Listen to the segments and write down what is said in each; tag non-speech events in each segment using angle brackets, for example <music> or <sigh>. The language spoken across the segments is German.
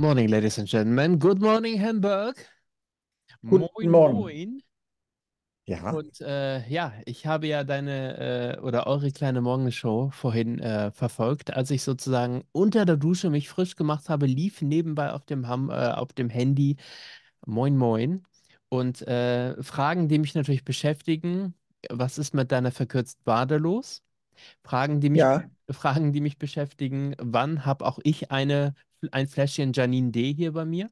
morning, ladies and gentlemen. Good morning, Hamburg. Guten moin, Morgen. moin. Ja. Und äh, ja, ich habe ja deine äh, oder eure kleine Morgenshow vorhin äh, verfolgt. Als ich sozusagen unter der Dusche mich frisch gemacht habe, lief nebenbei auf dem, Ham äh, auf dem Handy Moin Moin. Und äh, Fragen, die mich natürlich beschäftigen. Was ist mit deiner verkürzt Bade los? Fragen, die mich, ja. Fragen, die mich beschäftigen. Wann habe auch ich eine ein Fläschchen Janine D hier bei mir.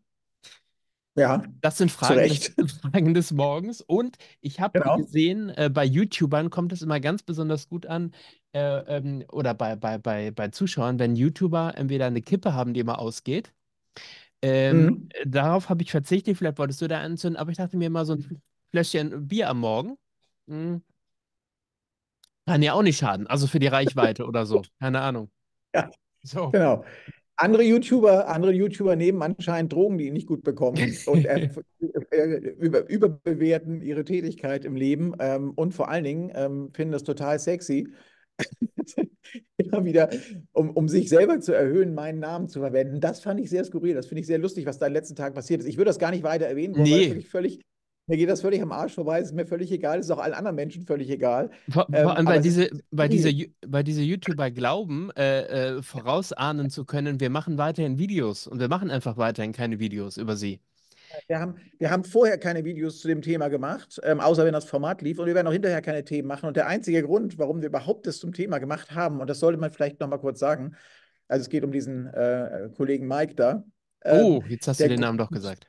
Ja. Das sind Fragen, des, <laughs> Fragen des, Morgens. Und ich habe genau. gesehen, äh, bei YouTubern kommt es immer ganz besonders gut an, äh, ähm, oder bei, bei, bei, bei Zuschauern, wenn YouTuber entweder eine Kippe haben, die immer ausgeht. Ähm, mhm. Darauf habe ich verzichtet, vielleicht wolltest du da anzünden, aber ich dachte mir mal so ein Fläschchen Bier am Morgen. Mhm. Kann ja auch nicht schaden, also für die Reichweite oder so. Keine Ahnung. Ja. So. Genau andere YouTuber, andere YouTuber nehmen anscheinend Drogen, die ihn nicht gut bekommen und äh, <laughs> äh, über, überbewerten ihre Tätigkeit im Leben ähm, und vor allen Dingen ähm, finden das total sexy. <laughs> immer wieder, um, um sich selber zu erhöhen, meinen Namen zu verwenden. Das fand ich sehr skurril. Das finde ich sehr lustig, was da in den letzten Tagen passiert ist. Ich würde das gar nicht weiter erwähnen, nee. weil es völlig, mir geht das völlig am Arsch vorbei, ist mir völlig egal, ist auch allen anderen Menschen völlig egal. Vor, vor ähm, allem, weil diese, weil, diese, weil diese YouTuber glauben, äh, äh, vorausahnen zu können, wir machen weiterhin Videos und wir machen einfach weiterhin keine Videos über sie. Wir haben, wir haben vorher keine Videos zu dem Thema gemacht, ähm, außer wenn das Format lief. Und wir werden auch hinterher keine Themen machen. Und der einzige Grund, warum wir überhaupt das zum Thema gemacht haben, und das sollte man vielleicht nochmal kurz sagen, also es geht um diesen äh, Kollegen Mike da. oh, ähm, jetzt hast du den Namen doch gesagt.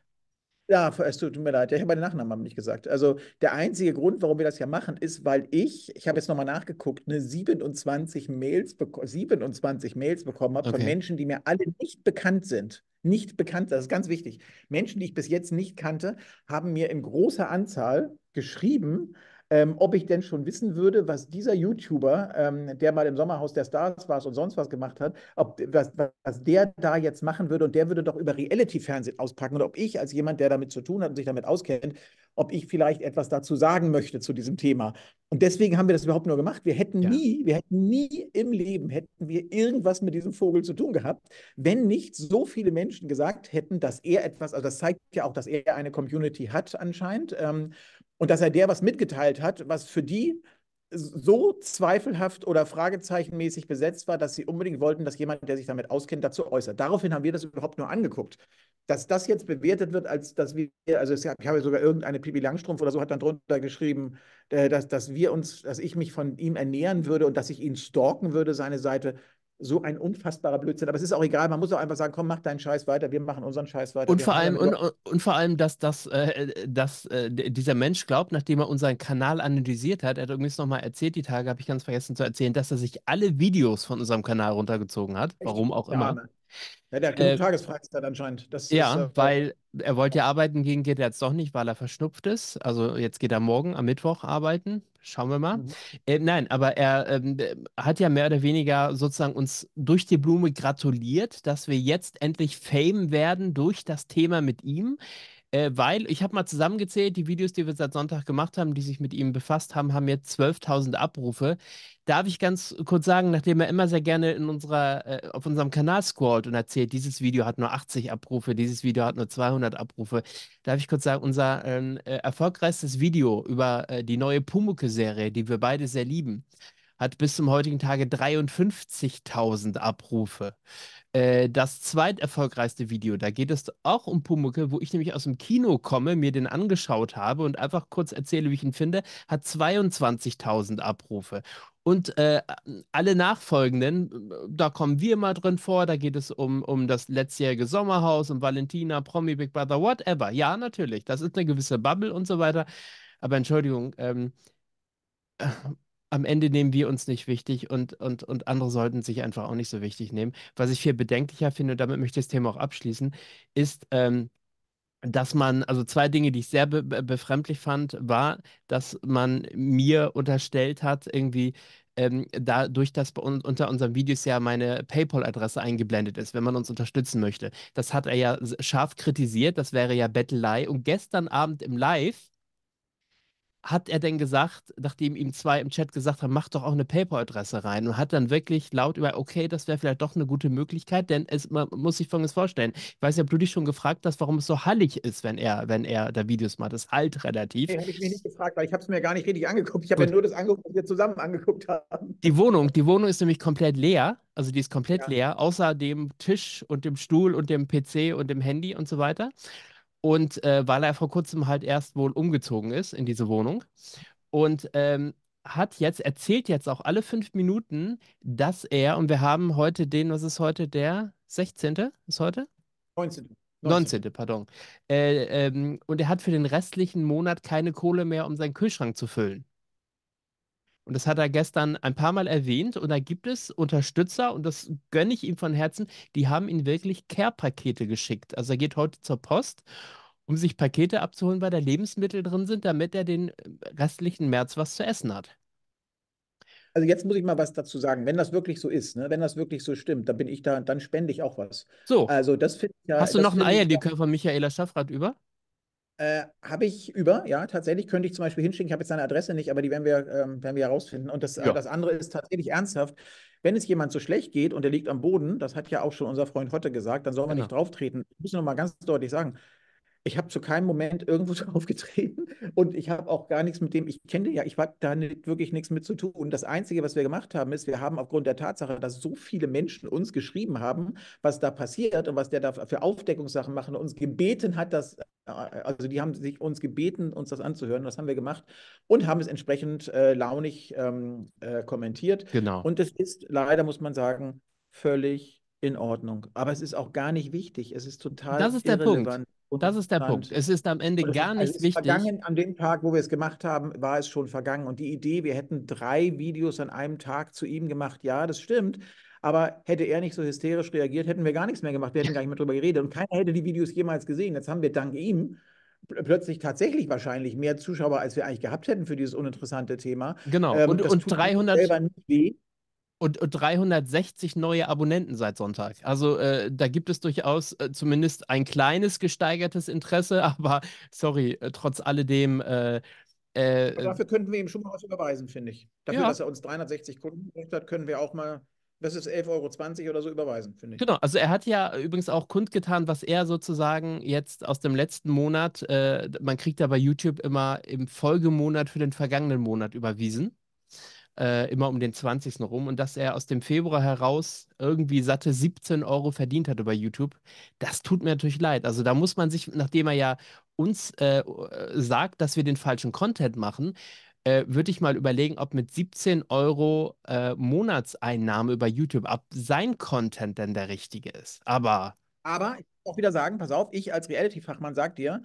Ja, es tut mir leid. Ich habe meine Nachnamen nicht gesagt. Also der einzige Grund, warum wir das ja machen, ist, weil ich, ich habe jetzt nochmal nachgeguckt, eine 27 Mails, 27 Mails bekommen habe okay. von Menschen, die mir alle nicht bekannt sind. Nicht bekannt, das ist ganz wichtig. Menschen, die ich bis jetzt nicht kannte, haben mir in großer Anzahl geschrieben, ähm, ob ich denn schon wissen würde, was dieser YouTuber, ähm, der mal im Sommerhaus der Stars war und sonst was gemacht hat, ob was, was der da jetzt machen würde und der würde doch über Reality-Fernsehen auspacken und ob ich als jemand, der damit zu tun hat und sich damit auskennt, ob ich vielleicht etwas dazu sagen möchte zu diesem Thema. Und deswegen haben wir das überhaupt nur gemacht. Wir hätten ja. nie, wir hätten nie im Leben hätten wir irgendwas mit diesem Vogel zu tun gehabt, wenn nicht so viele Menschen gesagt hätten, dass er etwas, also das zeigt ja auch, dass er eine Community hat anscheinend. Ähm, und dass er der was mitgeteilt hat, was für die so zweifelhaft oder fragezeichenmäßig besetzt war, dass sie unbedingt wollten, dass jemand, der sich damit auskennt, dazu äußert. Daraufhin haben wir das überhaupt nur angeguckt. Dass das jetzt bewertet wird, als dass wir, also ich habe sogar irgendeine Pipi Langstrumpf oder so hat dann drunter geschrieben, äh, dass, dass wir uns, dass ich mich von ihm ernähren würde und dass ich ihn stalken würde, seine Seite so ein unfassbarer Blödsinn. Aber es ist auch egal, man muss auch einfach sagen, komm, mach deinen Scheiß weiter, wir machen unseren Scheiß weiter. Und, vor allem, und, und, vor allem, dass, dass, äh, dass äh, dieser Mensch glaubt, nachdem er unseren Kanal analysiert hat, er hat übrigens nochmal erzählt, die Tage habe ich ganz vergessen zu erzählen, dass er sich alle Videos von unserem Kanal runtergezogen hat, Echt? warum auch immer. Arme. Ja, der hat genug äh, Tagesfreizeit anscheinend. Das ja, ist, äh, weil er wollte ja arbeiten gehen, geht er jetzt doch nicht, weil er verschnupft ist. Also jetzt geht er morgen am Mittwoch arbeiten. Schauen wir mal. Mhm. Äh, nein, aber er ähm, äh, hat ja mehr oder weniger sozusagen uns durch die Blume gratuliert, dass wir jetzt endlich Fame werden durch das Thema mit ihm. Äh, weil ich habe mal zusammengezählt, die Videos, die wir seit Sonntag gemacht haben, die sich mit ihm befasst haben, haben jetzt 12.000 Abrufe. Darf ich ganz kurz sagen, nachdem er immer sehr gerne in unserer, äh, auf unserem Kanal scrollt und erzählt, dieses Video hat nur 80 Abrufe, dieses Video hat nur 200 Abrufe, darf ich kurz sagen, unser ähm, äh, erfolgreichstes Video über äh, die neue Pumuke-Serie, die wir beide sehr lieben, hat bis zum heutigen Tage 53.000 Abrufe. Äh, das zweiterfolgreichste Video, da geht es auch um Pumuckel, wo ich nämlich aus dem Kino komme, mir den angeschaut habe und einfach kurz erzähle, wie ich ihn finde, hat 22.000 Abrufe. Und äh, alle nachfolgenden, da kommen wir mal drin vor, da geht es um, um das letztjährige Sommerhaus, um Valentina, Promi, Big Brother, whatever. Ja, natürlich, das ist eine gewisse Bubble und so weiter. Aber Entschuldigung, ähm, am Ende nehmen wir uns nicht wichtig und, und, und andere sollten sich einfach auch nicht so wichtig nehmen. Was ich viel bedenklicher finde, und damit möchte ich das Thema auch abschließen, ist, ähm, dass man, also zwei Dinge, die ich sehr be befremdlich fand, war, dass man mir unterstellt hat, irgendwie, ähm, dadurch, dass un unter unseren Videos ja meine PayPal-Adresse eingeblendet ist, wenn man uns unterstützen möchte. Das hat er ja scharf kritisiert, das wäre ja Bettelei. Und gestern Abend im Live hat er denn gesagt, nachdem ihm zwei im Chat gesagt haben, mach doch auch eine PayPal-Adresse rein und hat dann wirklich laut über, okay, das wäre vielleicht doch eine gute Möglichkeit, denn es, man muss sich Folgendes vorstellen. Ich weiß ja, ob du dich schon gefragt hast, warum es so hallig ist, wenn er, wenn er da Videos macht. Das ist alt relativ. Nee, habe ich mich nicht gefragt, weil ich habe es mir gar nicht richtig angeguckt. Ich habe ja nur das angeguckt, was wir zusammen angeguckt haben. Die Wohnung, die Wohnung ist nämlich komplett leer. Also die ist komplett ja. leer, außer dem Tisch und dem Stuhl und dem PC und dem Handy und so weiter. Und äh, weil er vor kurzem halt erst wohl umgezogen ist in diese Wohnung. Und ähm, hat jetzt, erzählt jetzt auch alle fünf Minuten, dass er, und wir haben heute den, was ist heute, der 16. ist heute? 19. 19. 19. Pardon. Äh, ähm, und er hat für den restlichen Monat keine Kohle mehr, um seinen Kühlschrank zu füllen. Und das hat er gestern ein paar Mal erwähnt. Und da gibt es Unterstützer, und das gönne ich ihm von Herzen, die haben ihm wirklich Care-Pakete geschickt. Also er geht heute zur Post, um sich Pakete abzuholen, weil da Lebensmittel drin sind, damit er den äh, restlichen März was zu essen hat. Also jetzt muss ich mal was dazu sagen. Wenn das wirklich so ist, ne? wenn das wirklich so stimmt, dann bin ich da, dann spende ich auch was. So. Also das finde ich ja. Hast du noch ein Eierlikör von Michaela Schaffrath über? Äh, habe ich über, ja, tatsächlich könnte ich zum Beispiel hinschicken. Ich habe jetzt seine Adresse nicht, aber die werden wir, ähm, werden wir herausfinden. Und das, ja. das andere ist tatsächlich ernsthaft. Wenn es jemand so schlecht geht und er liegt am Boden, das hat ja auch schon unser Freund Hotte gesagt, dann sollen genau. wir nicht drauftreten. Ich muss noch mal ganz deutlich sagen, ich habe zu keinem Moment irgendwo <laughs> drauf getreten und ich habe auch gar nichts mit dem, ich kenne ja, ich war da nicht, wirklich nichts mit zu tun. Und das Einzige, was wir gemacht haben, ist, wir haben aufgrund der Tatsache, dass so viele Menschen uns geschrieben haben, was da passiert und was der da für Aufdeckungssachen machen, uns gebeten hat, dass, äh, also die haben sich uns gebeten, uns das anzuhören. Das haben wir gemacht und haben es entsprechend äh, launig ähm, äh, kommentiert. Genau. Und es ist leider, muss man sagen, völlig in Ordnung. Aber es ist auch gar nicht wichtig. Es ist total. Das ist irrelevant. der Punkt. Und das ist der Punkt. Es ist am Ende gar nicht also wichtig. Vergangen, an dem Tag, wo wir es gemacht haben, war es schon vergangen. Und die Idee, wir hätten drei Videos an einem Tag zu ihm gemacht, ja, das stimmt. Aber hätte er nicht so hysterisch reagiert, hätten wir gar nichts mehr gemacht. Wir hätten gar nicht mehr darüber geredet. Und keiner hätte die Videos jemals gesehen. Jetzt haben wir dank ihm plötzlich tatsächlich wahrscheinlich mehr Zuschauer, als wir eigentlich gehabt hätten für dieses uninteressante Thema. Genau. Ähm, und, und 300. Selber nicht weh und, und 360 neue Abonnenten seit Sonntag. Also äh, da gibt es durchaus äh, zumindest ein kleines gesteigertes Interesse, <laughs> aber sorry, äh, trotz alledem. Äh, äh, dafür könnten wir ihm schon mal was überweisen, finde ich. Dafür, ja. dass er uns 360 Kunden gekriegt hat, können wir auch mal das ist 11,20 Euro oder so überweisen, finde ich. Genau, also er hat ja übrigens auch kundgetan, was er sozusagen jetzt aus dem letzten Monat, äh, man kriegt ja bei YouTube immer im Folgemonat für den vergangenen Monat überwiesen. Äh, immer um den 20. rum und dass er aus dem Februar heraus irgendwie satte 17 Euro verdient hat über YouTube, das tut mir natürlich leid. Also da muss man sich, nachdem er ja uns äh, sagt, dass wir den falschen Content machen, äh, würde ich mal überlegen, ob mit 17 Euro äh, Monatseinnahme über YouTube ab sein Content denn der richtige ist. Aber. Aber ich muss auch wieder sagen, pass auf, ich als Reality-Fachmann sag dir,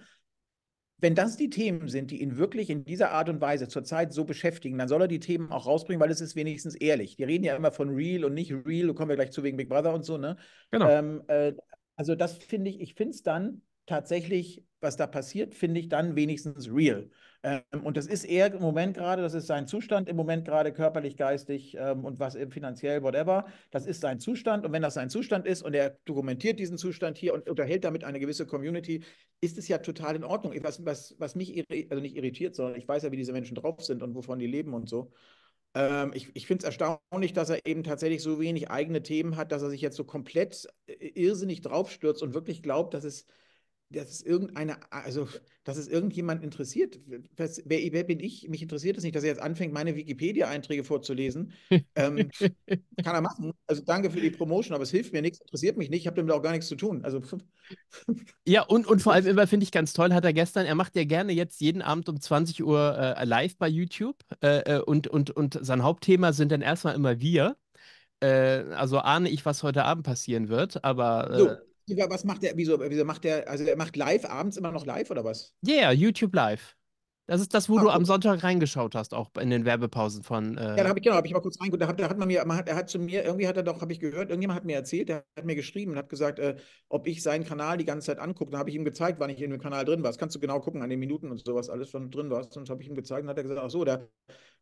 wenn das die Themen sind, die ihn wirklich in dieser Art und Weise zurzeit so beschäftigen, dann soll er die Themen auch rausbringen, weil es ist wenigstens ehrlich. Die reden ja immer von real und nicht real, da kommen wir gleich zu wegen Big Brother und so, ne? Genau. Ähm, äh, also das finde ich, ich finde es dann tatsächlich, was da passiert, finde ich dann wenigstens real. Ähm, und das ist er im Moment gerade, das ist sein Zustand im Moment gerade, körperlich, geistig ähm, und was äh, finanziell, whatever. Das ist sein Zustand. Und wenn das sein Zustand ist und er dokumentiert diesen Zustand hier und unterhält damit eine gewisse Community, ist es ja total in Ordnung. Was, was, was mich also nicht irritiert, sondern ich weiß ja, wie diese Menschen drauf sind und wovon die leben und so. Ähm, ich, ich finde es erstaunlich, dass er eben tatsächlich so wenig eigene Themen hat, dass er sich jetzt so komplett äh, irrsinnig draufstürzt und wirklich glaubt, dass es dass irgendeine, also dass es irgendjemand interessiert. Was, wer, wer, bin ich? Mich interessiert es nicht, dass er jetzt anfängt, meine Wikipedia-Einträge vorzulesen. <laughs> ähm, kann er machen. Also danke für die Promotion, aber es hilft mir nichts, interessiert mich nicht, ich habe damit auch gar nichts zu tun. Also <laughs> ja, und, und vor allem immer finde ich ganz toll, hat er gestern, er macht ja gerne jetzt jeden Abend um 20 Uhr äh, live bei YouTube äh, äh, und, und, und sein Hauptthema sind dann erstmal immer wir. Äh, also ahne ich, was heute Abend passieren wird, aber äh, was macht der, wieso, wieso macht der, also er macht live abends immer noch live oder was? Ja, yeah, YouTube live. Das ist das, wo Ach, du gut. am Sonntag reingeschaut hast, auch in den Werbepausen von. Äh ja, da habe ich genau, habe ich mal kurz reingeguckt. Da hat, da hat man mir, man hat, er hat zu mir, irgendwie hat er doch, habe ich gehört, irgendjemand hat mir erzählt, der hat mir geschrieben und hat gesagt, äh, ob ich seinen Kanal die ganze Zeit angucke. Da habe ich ihm gezeigt, wann ich in dem Kanal drin war. Das kannst du genau gucken an den Minuten und sowas alles, wann du drin warst. Und habe ich ihm gezeigt und hat er gesagt, ach so, der,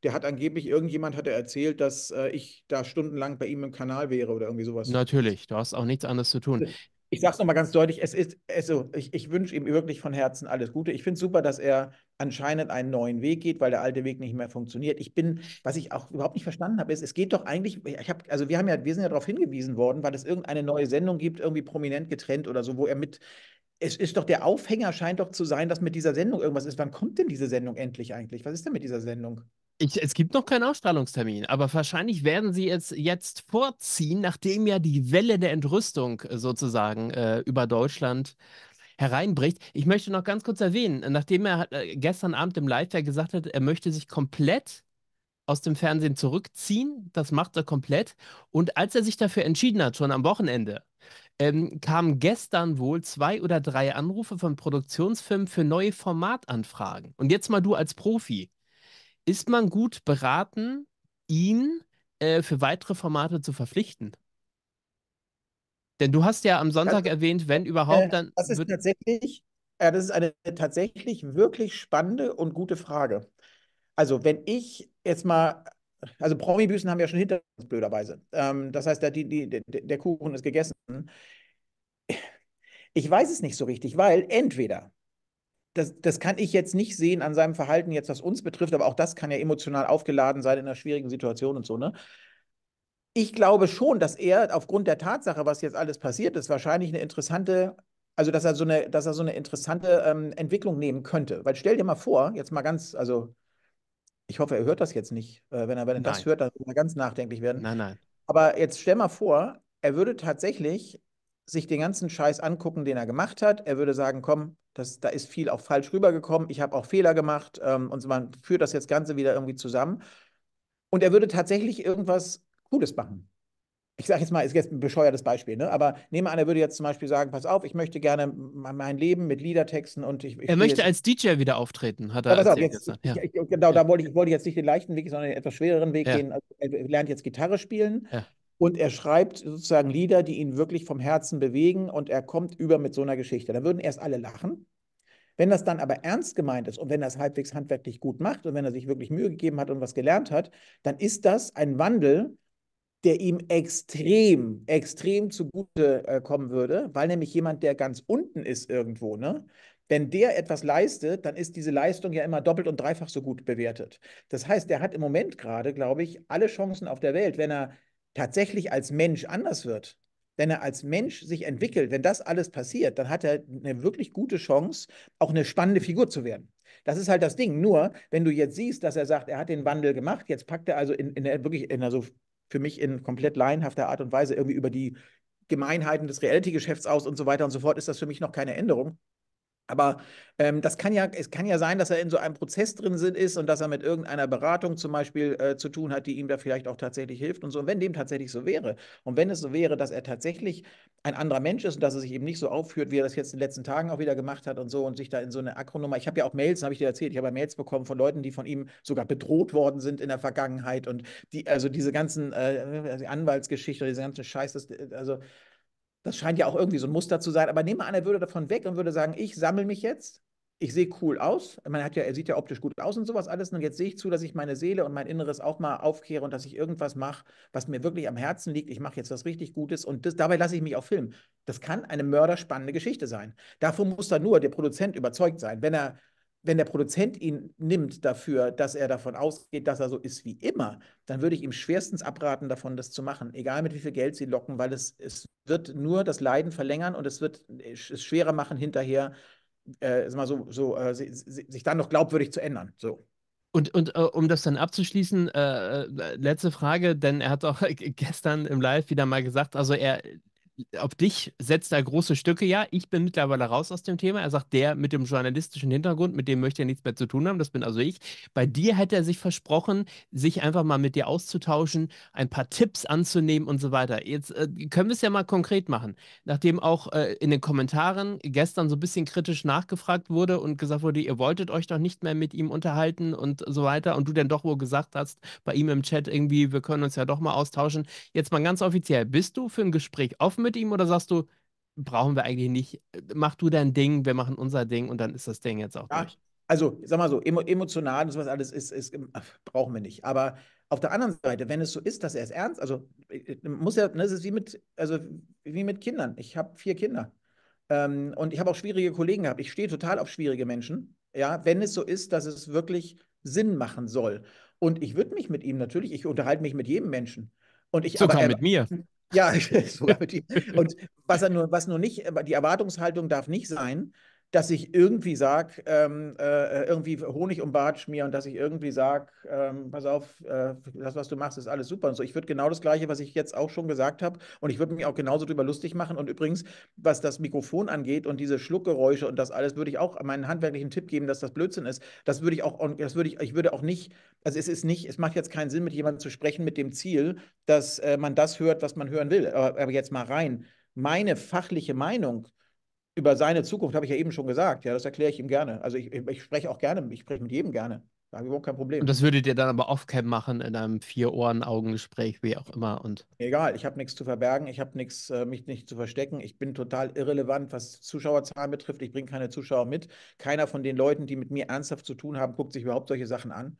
der hat angeblich irgendjemand hat er erzählt, dass äh, ich da stundenlang bei ihm im Kanal wäre oder irgendwie sowas. Natürlich, du hast auch nichts anderes zu tun ich sage es nochmal ganz deutlich, es ist, also ich, ich wünsche ihm wirklich von Herzen alles Gute. Ich finde es super, dass er anscheinend einen neuen Weg geht, weil der alte Weg nicht mehr funktioniert. Ich bin, was ich auch überhaupt nicht verstanden habe, ist, es geht doch eigentlich, ich habe, also wir haben ja, wir sind ja darauf hingewiesen worden, weil es irgendeine neue Sendung gibt, irgendwie prominent getrennt oder so, wo er mit, es ist doch, der Aufhänger scheint doch zu sein, dass mit dieser Sendung irgendwas ist. Wann kommt denn diese Sendung endlich eigentlich? Was ist denn mit dieser Sendung? Ich, es gibt noch keinen Ausstrahlungstermin, aber wahrscheinlich werden sie es jetzt vorziehen, nachdem ja die Welle der Entrüstung äh, sozusagen äh, über Deutschland hereinbricht. Ich möchte noch ganz kurz erwähnen, nachdem er äh, gestern Abend im Live gesagt hat, er möchte sich komplett aus dem Fernsehen zurückziehen, das macht er komplett. Und als er sich dafür entschieden hat, schon am Wochenende, ähm, kamen gestern wohl zwei oder drei Anrufe von Produktionsfirmen für neue Formatanfragen. Und jetzt mal du als Profi ist man gut beraten, ihn äh, für weitere Formate zu verpflichten? Denn du hast ja am Sonntag das, also, erwähnt, wenn überhaupt, äh, dann. das ist tatsächlich, äh, das ist eine tatsächlich wirklich spannende und gute Frage. Also, wenn ich jetzt mal, also Promi-Büßen haben ja schon hinter uns, blöderweise. Ähm, das heißt, der, die, der, der Kuchen ist gegessen. Ich weiß es nicht so richtig, weil entweder das, das kann ich jetzt nicht sehen an seinem Verhalten, jetzt was uns betrifft, aber auch das kann ja emotional aufgeladen sein in einer schwierigen Situation und so, ne? Ich glaube schon, dass er aufgrund der Tatsache, was jetzt alles passiert ist, wahrscheinlich eine interessante, also dass er so eine, dass er so eine interessante ähm, Entwicklung nehmen könnte. Weil stell dir mal vor, jetzt mal ganz, also ich hoffe, er hört das jetzt nicht. Äh, wenn er, wenn er das hört, dann wird er ganz nachdenklich werden. Nein, nein. Aber jetzt stell mal vor, er würde tatsächlich sich den ganzen Scheiß angucken, den er gemacht hat. Er würde sagen, komm, das, da ist viel auch falsch rübergekommen, ich habe auch Fehler gemacht ähm, und man führt das jetzt Ganze wieder irgendwie zusammen. Und er würde tatsächlich irgendwas Cooles machen. Ich sage jetzt mal, ist jetzt ein bescheuertes Beispiel, ne? aber nehme an, er würde jetzt zum Beispiel sagen, pass auf, ich möchte gerne mein Leben mit Liedertexten und ich... ich er möchte jetzt... als DJ wieder auftreten, hat er ja, auf, jetzt, ja. ich, Genau, ja. da wollte ich, wollte jetzt nicht den leichten Weg, sondern den etwas schwereren Weg ja. gehen. Also, er lernt jetzt Gitarre spielen. Ja und er schreibt sozusagen Lieder, die ihn wirklich vom Herzen bewegen und er kommt über mit so einer Geschichte. Da würden erst alle lachen. Wenn das dann aber ernst gemeint ist und wenn das halbwegs handwerklich gut macht und wenn er sich wirklich Mühe gegeben hat und was gelernt hat, dann ist das ein Wandel, der ihm extrem, extrem zugute äh, kommen würde, weil nämlich jemand, der ganz unten ist irgendwo, ne, wenn der etwas leistet, dann ist diese Leistung ja immer doppelt und dreifach so gut bewertet. Das heißt, der hat im Moment gerade, glaube ich, alle Chancen auf der Welt, wenn er tatsächlich als Mensch anders wird, wenn er als Mensch sich entwickelt, wenn das alles passiert, dann hat er eine wirklich gute Chance, auch eine spannende Figur zu werden. Das ist halt das Ding. Nur, wenn du jetzt siehst, dass er sagt, er hat den Wandel gemacht, jetzt packt er also in, in wirklich, in, also für mich in komplett laienhafter Art und Weise irgendwie über die Gemeinheiten des Reality-Geschäfts aus und so weiter und so fort, ist das für mich noch keine Änderung. Aber ähm, das kann ja, es kann ja sein, dass er in so einem Prozess drin ist und dass er mit irgendeiner Beratung zum Beispiel äh, zu tun hat, die ihm da vielleicht auch tatsächlich hilft und so. Und wenn dem tatsächlich so wäre und wenn es so wäre, dass er tatsächlich ein anderer Mensch ist und dass er sich eben nicht so aufführt, wie er das jetzt in den letzten Tagen auch wieder gemacht hat und so und sich da in so eine Akronummer. Ich habe ja auch Mails, habe ich dir erzählt, ich habe ja Mails bekommen von Leuten, die von ihm sogar bedroht worden sind in der Vergangenheit und die, also diese ganzen äh, Anwaltsgeschichte, diese ganzen Scheiße, äh, also das scheint ja auch irgendwie so ein Muster zu sein. Aber nehme an, er würde davon weg und würde sagen, ich sammle mich jetzt. Ich sehe cool aus. Man hat ja, er sieht ja optisch gut aus und sowas alles. Und jetzt sehe ich zu, dass ich meine Seele und mein Inneres auch mal aufkehre und dass ich irgendwas mache, was mir wirklich am Herzen liegt. Ich mache jetzt was richtig Gutes und das, dabei lasse ich mich auch filmen. Das kann eine mörderspannende Geschichte sein. Davon muss dann nur der Produzent überzeugt sein. Wenn er wenn der Produzent ihn nimmt dafür, dass er davon ausgeht, dass er so ist wie immer, dann würde ich ihm schwerstens abraten, davon das zu machen, egal mit wie viel Geld sie locken, weil es, es wird nur das Leiden verlängern und es wird äh, es schwerer machen, hinterher äh, mal so, so äh, sich dann noch glaubwürdig zu ändern. So. Und, und äh, um das dann abzuschließen, äh, äh letzte Frage, denn er hat auch <laughs> gestern im Live wieder mal gesagt, also er auf dich setzt er große Stücke, ja. Ich bin mittlerweile raus aus dem Thema. Er sagt, der mit dem journalistischen Hintergrund, mit dem möchte er nichts mehr zu tun haben, das bin also ich. Bei dir hätte er sich versprochen, sich einfach mal mit dir auszutauschen, ein paar Tipps anzunehmen und so weiter. Jetzt äh, können wir es ja mal konkret machen. Nachdem auch äh, in den Kommentaren gestern so ein bisschen kritisch nachgefragt wurde und gesagt wurde, ihr wolltet euch doch nicht mehr mit ihm unterhalten und so weiter und du dann doch wohl gesagt hast, bei ihm im Chat irgendwie, wir können uns ja doch mal austauschen. Jetzt mal ganz offiziell, bist du für ein Gespräch offen? mit ihm oder sagst du, brauchen wir eigentlich nicht, äh, mach du dein Ding, wir machen unser Ding und dann ist das Ding jetzt auch ja, durch? Also, sag mal so, emo emotional und was alles ist, ist, ist, brauchen wir nicht. Aber auf der anderen Seite, wenn es so ist, dass er es ernst, also äh, äh, muss ja, ne, es ist wie mit, also wie mit Kindern. Ich habe vier Kinder. Ähm, und ich habe auch schwierige Kollegen gehabt. Ich stehe total auf schwierige Menschen. Ja, wenn es so ist, dass es wirklich Sinn machen soll. Und ich würde mich mit ihm natürlich, ich unterhalte mich mit jedem Menschen. Und ich, so aber, mit mir. <laughs> Ja, sogar mit ihm. Und was, er nur, was nur nicht, äh, die Erwartungshaltung darf nicht sein, dass ich irgendwie sage, ähm, äh, äh, irgendwie Honig um Bart schmier und dass ich irgendwie sage, ähm, pass auf, äh, das, was du machst, ist alles super und so. Ich würde genau das Gleiche, was ich jetzt auch schon gesagt habe und ich würde mich auch genauso drüber lustig machen und übrigens, was das Mikrofon angeht und diese Schluckgeräusche und das alles, würde ich auch meinen handwerklichen Tipp geben, dass das Blödsinn ist. Das würde ich auch, das würde ich, ich würde auch nicht, also es ist nicht, es macht jetzt keinen Sinn, mit jemandem zu sprechen mit dem Ziel, dass äh, man das hört, was man hören will. Aber, aber jetzt mal rein, meine fachliche Meinung, über seine Zukunft habe ich ja eben schon gesagt. Ja, das erkläre ich ihm gerne. Also ich, ich, spreche auch gerne, ich spreche mit jedem gerne. Da habe ich überhaupt kein Problem. Und das würdet ihr dann aber off-cam machen in einem Vier-Ohren-Augengespräch, wie auch immer. Und Egal, ich habe nichts zu verbergen, ich habe nichts, äh, mich nicht zu verstecken. Ich bin total irrelevant, was Zuschauerzahlen betrifft. Ich bringe keine Zuschauer mit. Keiner von den Leuten, die mit mir ernsthaft zu tun haben, guckt sich überhaupt solche Sachen an.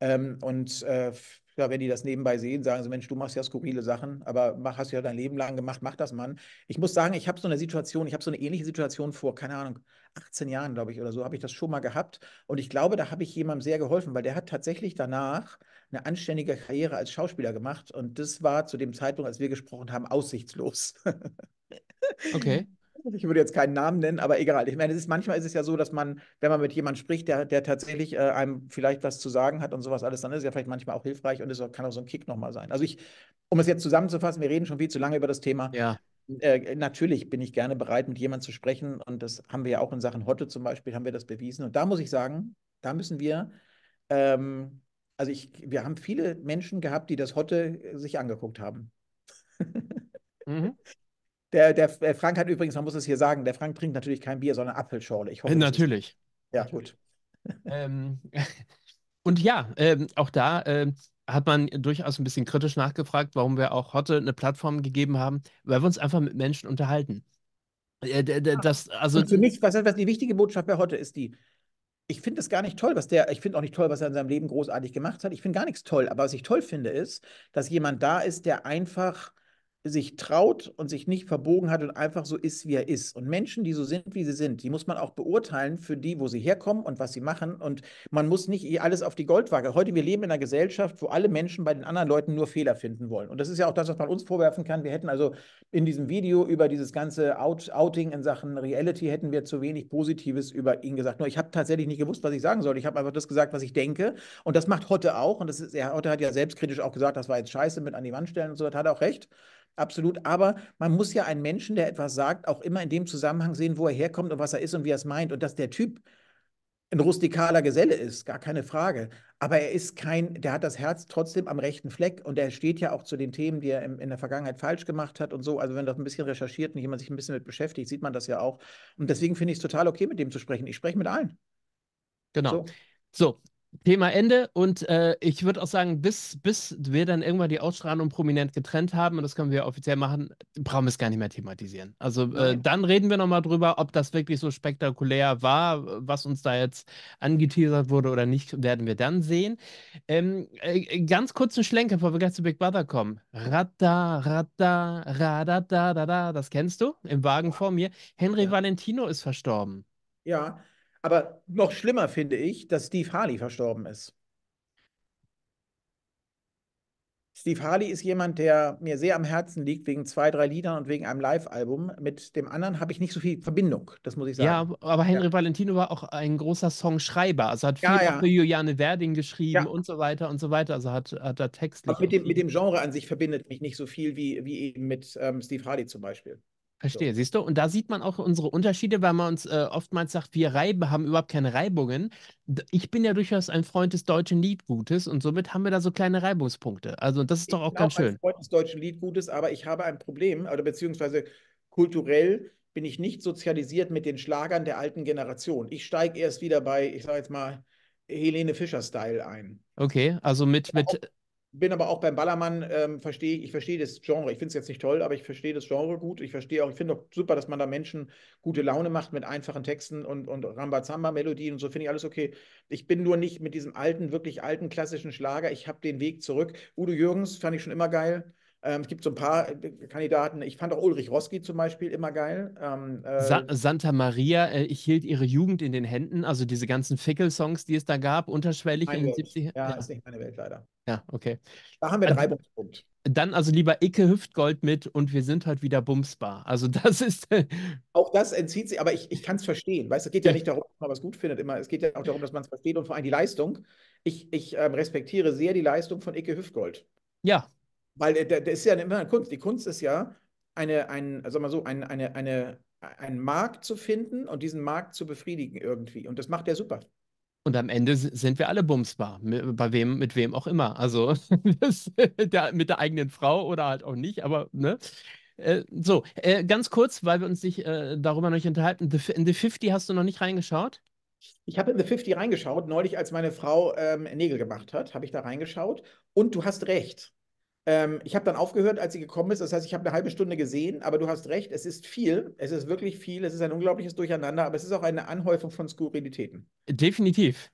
Ähm, und äh, ja, wenn die das nebenbei sehen, sagen sie, Mensch, du machst ja skurrile Sachen, aber mach, hast ja dein Leben lang gemacht, mach das, Mann. Ich muss sagen, ich habe so eine Situation, ich habe so eine ähnliche Situation vor, keine Ahnung, 18 Jahren, glaube ich, oder so, habe ich das schon mal gehabt. Und ich glaube, da habe ich jemandem sehr geholfen, weil der hat tatsächlich danach eine anständige Karriere als Schauspieler gemacht. Und das war zu dem Zeitpunkt, als wir gesprochen haben, aussichtslos. okay. <laughs> ich würde jetzt keinen Namen nennen, aber egal. Ich meine, es ist, manchmal ist es ja so, dass man, wenn man mit jemandem spricht, der, der tatsächlich äh, einem vielleicht was zu sagen hat und sowas alles, dann ist es ja vielleicht manchmal auch hilfreich und es kann auch so ein Kick nochmal sein. Also ich, um es jetzt zusammenzufassen, wir reden schon viel zu lange über das Thema. Ja. Äh, natürlich bin ich gerne bereit, mit jemandem zu sprechen. Und das haben wir ja auch in Sachen Hotte zum Beispiel, haben wir das bewiesen. Und da muss ich sagen, da müssen wir, ähm, also ich, wir haben viele Menschen gehabt, die das Hotte äh, sich angeguckt haben. mhm. <laughs> Der, der äh, Frank hat übrigens, man muss es hier sagen, der Frank trinkt natürlich kein Bier, sondern Apfelschorle. Ich hoffe, äh, natürlich. Ja, gut. Ähm, <laughs> und ja, ähm, auch da äh, hat man durchaus ein bisschen kritisch nachgefragt, warum wir auch heute eine Plattform gegeben haben, weil wir uns einfach mit Menschen unterhalten. Äh, ah, das, also, für mich, was, was die wichtige Botschaft bei heute ist, die, ich finde es gar nicht toll, was der, ich finde auch nicht toll, was er in seinem Leben großartig gemacht hat. Ich finde gar nichts toll. Aber was ich toll finde, ist, dass jemand da ist, der einfach sich traut und sich nicht verbogen hat und einfach so ist, wie er ist. Und Menschen, die so sind, wie sie sind, die muss man auch beurteilen für die, wo sie herkommen und was sie machen. Und man muss nicht alles auf die Goldwaage. Heute, wir leben in einer Gesellschaft, wo alle Menschen bei den anderen Leuten nur Fehler finden wollen. Und das ist ja auch das, was man uns vorwerfen kann. Wir hätten also in diesem Video über dieses ganze Out Outing in Sachen Reality hätten wir zu wenig Positives über ihn gesagt. Nur ich habe tatsächlich nicht gewusst, was ich sagen soll. Ich habe einfach das gesagt, was ich denke. Und das macht Hotte auch. Und das ist, er, Hotte hat ja selbstkritisch auch gesagt, das war jetzt scheiße mit an die Wand stellen und so. Das hat er auch recht. Absolut, aber man muss ja einen Menschen, der etwas sagt, auch immer in dem Zusammenhang sehen, wo er herkommt und was er ist und wie er es meint. Und dass der Typ ein rustikaler Geselle ist, gar keine Frage. Aber er ist kein, der hat das Herz trotzdem am rechten Fleck und er steht ja auch zu den Themen, die er in, in der Vergangenheit falsch gemacht hat und so. Also wenn das ein bisschen recherchiert und jemand sich ein bisschen mit beschäftigt, sieht man das ja auch. Und deswegen finde ich es total okay, mit dem zu sprechen. Ich spreche mit allen. Genau. So. So, Thema Ende und äh, ich würde auch sagen, bis, bis wir dann irgendwann die Ausstrahlung prominent getrennt haben, und das können wir offiziell machen, brauchen wir es gar nicht mehr thematisieren. Also äh, dann reden wir nochmal drüber, ob das wirklich so spektakulär war, was uns da jetzt angeteasert wurde oder nicht, werden wir dann sehen. Ähm, äh, ganz kurzen Schlenker, bevor wir gleich zu Big Brother kommen. Radda, radda, radada, da, da, das kennst du im Wagen vor mir. Henry ja. Valentino ist verstorben. Ja, aber noch schlimmer finde ich, dass Steve Harley verstorben ist. Steve Harley ist jemand, der mir sehr am Herzen liegt, wegen zwei, drei Liedern und wegen einem Live-Album. Mit dem anderen habe ich nicht so viel Verbindung, das muss ich sagen. Ja, aber Henry ja. Valentino war auch ein großer Songschreiber. Also hat viel ja, ja. für Juliane Werding geschrieben und so weiter und so weiter. Also hat, hat da Text. Aber mit dem, mit dem, Genre an sich verbindet mich nicht so viel wie, wie eben mit ähm, Steve Harley zum Beispiel. Verstehe, so. siehst du? Und da sieht man auch unsere Unterschiede, weil man uns äh, oftmals sagt, wir Reiben haben überhaupt keine Reibungen. Ich bin ja durchaus ein Freund des deutschen Liedgutes und somit haben wir da so kleine Reibungspunkte. Also das ist ich doch auch bin ganz auch schön. Ein Freund des deutschen Liedgutes, aber ich habe ein Problem, oder beziehungsweise kulturell bin ich nicht sozialisiert mit den Schlagern der alten Generation. Ich steige erst wieder bei, ich sage jetzt mal, Helene Fischer-Style ein. Okay, also mit, mit bin aber auch beim Ballermann, ähm, verstehe ich verstehe das Genre. Ich finde es jetzt nicht toll, aber ich verstehe das Genre gut. Ich verstehe auch, ich finde auch super, dass man da Menschen gute Laune macht mit einfachen Texten und, und Rambazamba-Melodien und so finde ich alles okay. Ich bin nur nicht mit diesem alten, wirklich alten klassischen Schlager. Ich habe den Weg zurück. Udo Jürgens fand ich schon immer geil. Ähm, es gibt so ein paar äh, Kandidaten. Ich fand auch Ulrich Roski zum Beispiel immer geil. Ähm, äh, Sa Santa Maria, äh, ich hielt ihre Jugend in den Händen, also diese ganzen Fickel-Songs, die es da gab, unterschwellig in den 70 ja, ja, ist nicht meine Welt leider. Ja, okay. Da haben wir drei also, Reibungspunkt. Dann also lieber Icke Hüftgold mit und wir sind halt wieder bumsbar. Also das ist. <laughs> auch das entzieht sich, aber ich, ich kann es verstehen. Weißt du, es geht ja nicht darum, dass man was gut findet. Immer, es geht ja auch darum, dass man es versteht und vor allem die Leistung. Ich, ich ähm, respektiere sehr die Leistung von Icke Hüftgold. Ja, weil das ist ja immer eine Kunst. Die Kunst ist ja, eine, ein, sagen wir so, ein, eine, eine, einen Markt zu finden und diesen Markt zu befriedigen irgendwie. Und das macht er super. Und am Ende sind wir alle bumsbar, bei wem, mit wem auch immer. Also <laughs> der, mit der eigenen Frau oder halt auch nicht, aber ne? Äh, so, äh, ganz kurz, weil wir uns nicht äh, darüber noch nicht unterhalten. in The 50 hast du noch nicht reingeschaut? Ich habe in The 50 reingeschaut, neulich, als meine Frau ähm, Nägel gemacht hat, habe ich da reingeschaut. Und du hast recht. Ähm, ich habe dann aufgehört, als sie gekommen ist. Das heißt, ich habe eine halbe Stunde gesehen, aber du hast recht, es ist viel. Es ist wirklich viel. Es ist ein unglaubliches Durcheinander, aber es ist auch eine Anhäufung von Skurrilitäten. Definitiv.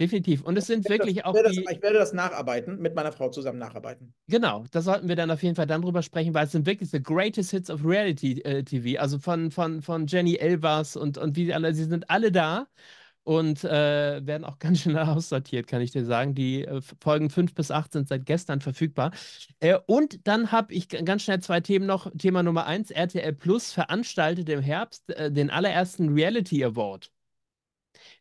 Definitiv. Und es sind wirklich das, auch. Ich die... Das, ich werde das nacharbeiten, mit meiner Frau zusammen nacharbeiten. Genau, da sollten wir dann auf jeden Fall dann drüber sprechen, weil es sind wirklich the greatest hits of reality äh, TV. Also von, von, von Jenny Elvers und, und wie alle, sie sind alle da und äh, werden auch <laughs> ganz schnell aussortiert, kann ich dir sagen. Die äh, Folgen 5 bis 8 sind seit gestern verfügbar. Äh, und dann habe ich ganz schnell zwei Themen noch. Thema Nummer 1, RTL Plus veranstaltet im Herbst äh, den allerersten Reality Award.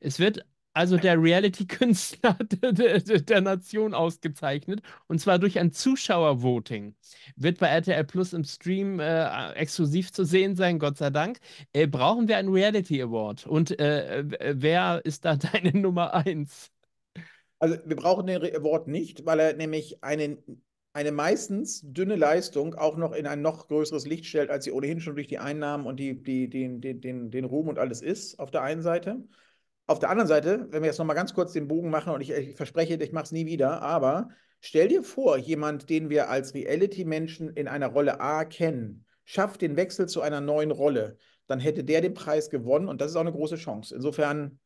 Es wird also der Reality-Künstler <laughs> der Nation ausgezeichnet. Und zwar durch ein Zuschauervoting. Wird bei RTL Plus im Stream äh, exklusiv zu sehen sein, Gott sei Dank. Äh, brauchen wir einen Reality Award? Und äh, wer ist da <laughs> deine Nummer eins? Also wir brauchen den Award nicht, weil er nämlich einen eine meistens dünne Leistung auch noch in ein noch größeres Licht stellt, als sie ohnehin schon durch die Einnahmen und die, die, den, den, den Ruhm und alles ist, auf der einen Seite. Auf der anderen Seite, wenn wir jetzt nochmal ganz kurz den Bogen machen und ich, ich verspreche, ich mache es nie wieder, aber stell dir vor, jemand, den wir als Reality-Menschen in einer Rolle A kennen, schafft den Wechsel zu einer neuen Rolle, dann hätte der den Preis gewonnen und das ist auch eine große Chance. Insofern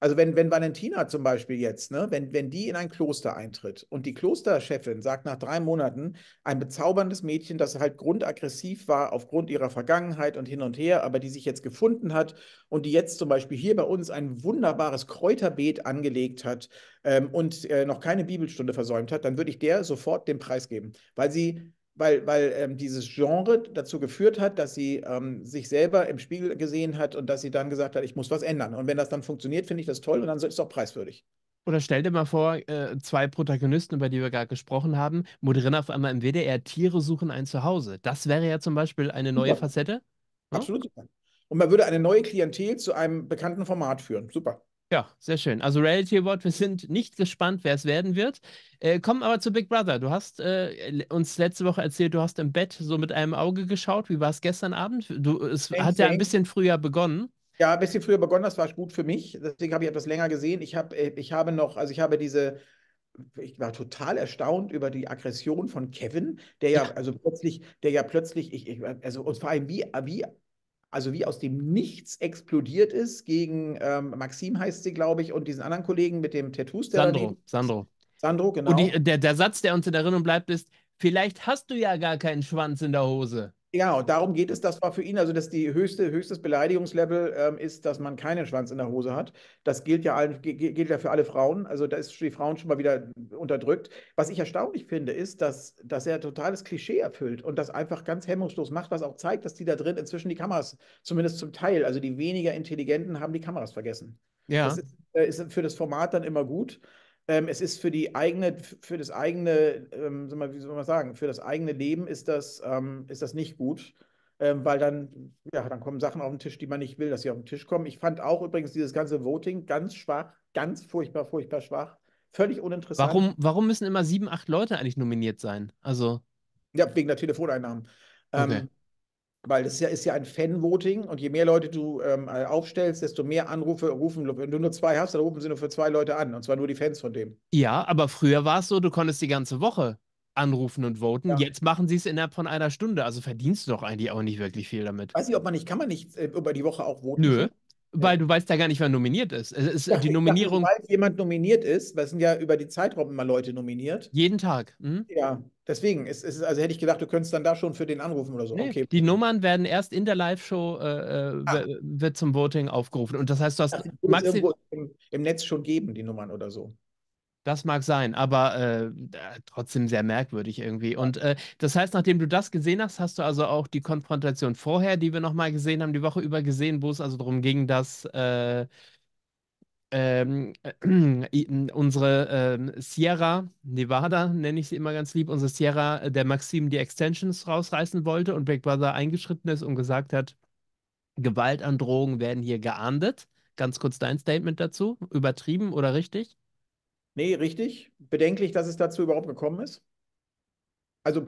also wenn, wenn Valentina zum Beispiel jetzt, ne, wenn, wenn die in ein Kloster eintritt und die Klosterchefin sagt nach drei Monaten, ein bezauberndes Mädchen, das halt grundaggressiv war aufgrund ihrer Vergangenheit und hin und her, aber die sich jetzt gefunden hat und die jetzt zum Beispiel hier bei uns ein wunderbares Kräuterbeet angelegt hat ähm, und äh, noch keine Bibelstunde versäumt hat, dann würde ich der sofort den Preis geben, weil sie weil, weil ähm, dieses Genre dazu geführt hat, dass sie ähm, sich selber im Spiegel gesehen hat und dass sie dann gesagt hat, ich muss was ändern. Und wenn das dann funktioniert, finde ich das toll und dann ist es auch preiswürdig. Oder stell dir mal vor, äh, zwei Protagonisten, über die wir gerade gesprochen haben, moderieren auf einmal im WDR Tiere suchen ein Zuhause. Das wäre ja zum Beispiel eine neue super. Facette. Absolut. Und man würde eine neue Klientel zu einem bekannten Format führen. Super. Ja, sehr schön. Also Reality Award, wir sind nicht gespannt, wer es werden wird. Äh, kommen aber zu Big Brother. Du hast äh, uns letzte Woche erzählt, du hast im Bett so mit einem Auge geschaut. Wie war es gestern Abend? Du, es Echt, hat ja ein bisschen früher begonnen. Ja, ein bisschen früher begonnen, das war gut für mich. Deswegen habe ich etwas länger gesehen. Ich, hab, äh, ich habe noch, also ich habe diese ich war total erstaunt über die Aggression von Kevin, der ja, also plötzlich, der ja plötzlich, ich, ich, also und vor allem wie, wie also wie aus dem Nichts explodiert ist gegen ähm, Maxim heißt sie, glaube ich, und diesen anderen Kollegen mit dem Tattoos. Der Sandro, daneben, Sandro. Sandro, genau. Und die, genau. der, der Satz, der uns in Erinnerung bleibt, ist, vielleicht hast du ja gar keinen Schwanz in der Hose. Ja, und darum geht es. Das war für ihn, also dass die höchste, höchstes Beleidigungslevel ähm, ist, dass man keinen Schwanz in der Hose hat. Das gilt ja, allen, gilt ja für alle Frauen. Also da ist die Frauen schon mal wieder unterdrückt. Was ich erstaunlich finde, ist, dass, dass er totales Klischee erfüllt und das einfach ganz hemmungslos macht, was auch zeigt, dass die da drin inzwischen die Kameras, zumindest zum Teil, also die weniger Intelligenten haben die Kameras vergessen. Ja. Das ist, äh, ist für das Format dann immer gut ähm, es ist für die eigene, für das eigene, ähm, wie soll man sagen, für das eigene Leben ist das, ähm, ist das nicht gut. Ähm, weil dann, ja, dann kommen Sachen auf den Tisch, die man nicht will, dass sie auf den Tisch kommen. Ich fand auch übrigens dieses ganze Voting ganz schwach, ganz furchtbar, furchtbar schwach. Völlig uninteressant. Warum, warum müssen immer sieben, acht Leute eigentlich nominiert sein? Also. Ja, wegen der Telefoneinnahmen. Ähm, okay. Ähm, weil das ist ja, ist ja ein Fan-Voting und je mehr Leute du ähm, äh, aufstellst, desto mehr Anrufe rufen. Wenn du nur zwei hast, dann rufen sie nur für zwei Leute an und zwar nur die Fans von dem. Ja, aber früher war es so, du konntest die ganze Woche anrufen und voten. Ja. Jetzt machen sie es innerhalb von einer Stunde. Also verdienst du doch eigentlich auch nicht wirklich viel damit. Weiß ich, ob man nicht, kann man nicht äh, über die Woche auch voten? Nö. Weil du weißt ja gar nicht, wer nominiert ist. Es ist die Nominierung. sobald jemand nominiert ist, weil es sind ja über die Zeitraum immer Leute nominiert. Jeden Tag. Hm? Ja, deswegen. Es, es, also hätte ich gedacht, du könntest dann da schon für den anrufen oder so. Nee, okay. Die Nummern werden erst in der Live-Show äh, äh ah. wird zum Voting aufgerufen. Und das heißt, du hast. Dachte, Maxi irgendwo im, im Netz schon geben, die Nummern oder so. Das mag sein, aber äh, trotzdem sehr merkwürdig irgendwie. Und äh, das heißt, nachdem du das gesehen hast, hast du also auch die Konfrontation vorher, die wir nochmal gesehen haben, die Woche über gesehen, wo es also darum ging, dass äh, ähm, <clears throat> unsere ähm, Sierra Nevada, nenne ich sie immer ganz lieb, unsere Sierra äh, der Maxim die Extensions rausreißen wollte und Big Brother eingeschritten ist und gesagt hat, Gewalt an Drogen werden hier geahndet. Ganz kurz dein Statement dazu. Übertrieben oder richtig? Nee, richtig. Bedenklich, dass es dazu überhaupt gekommen ist. Also,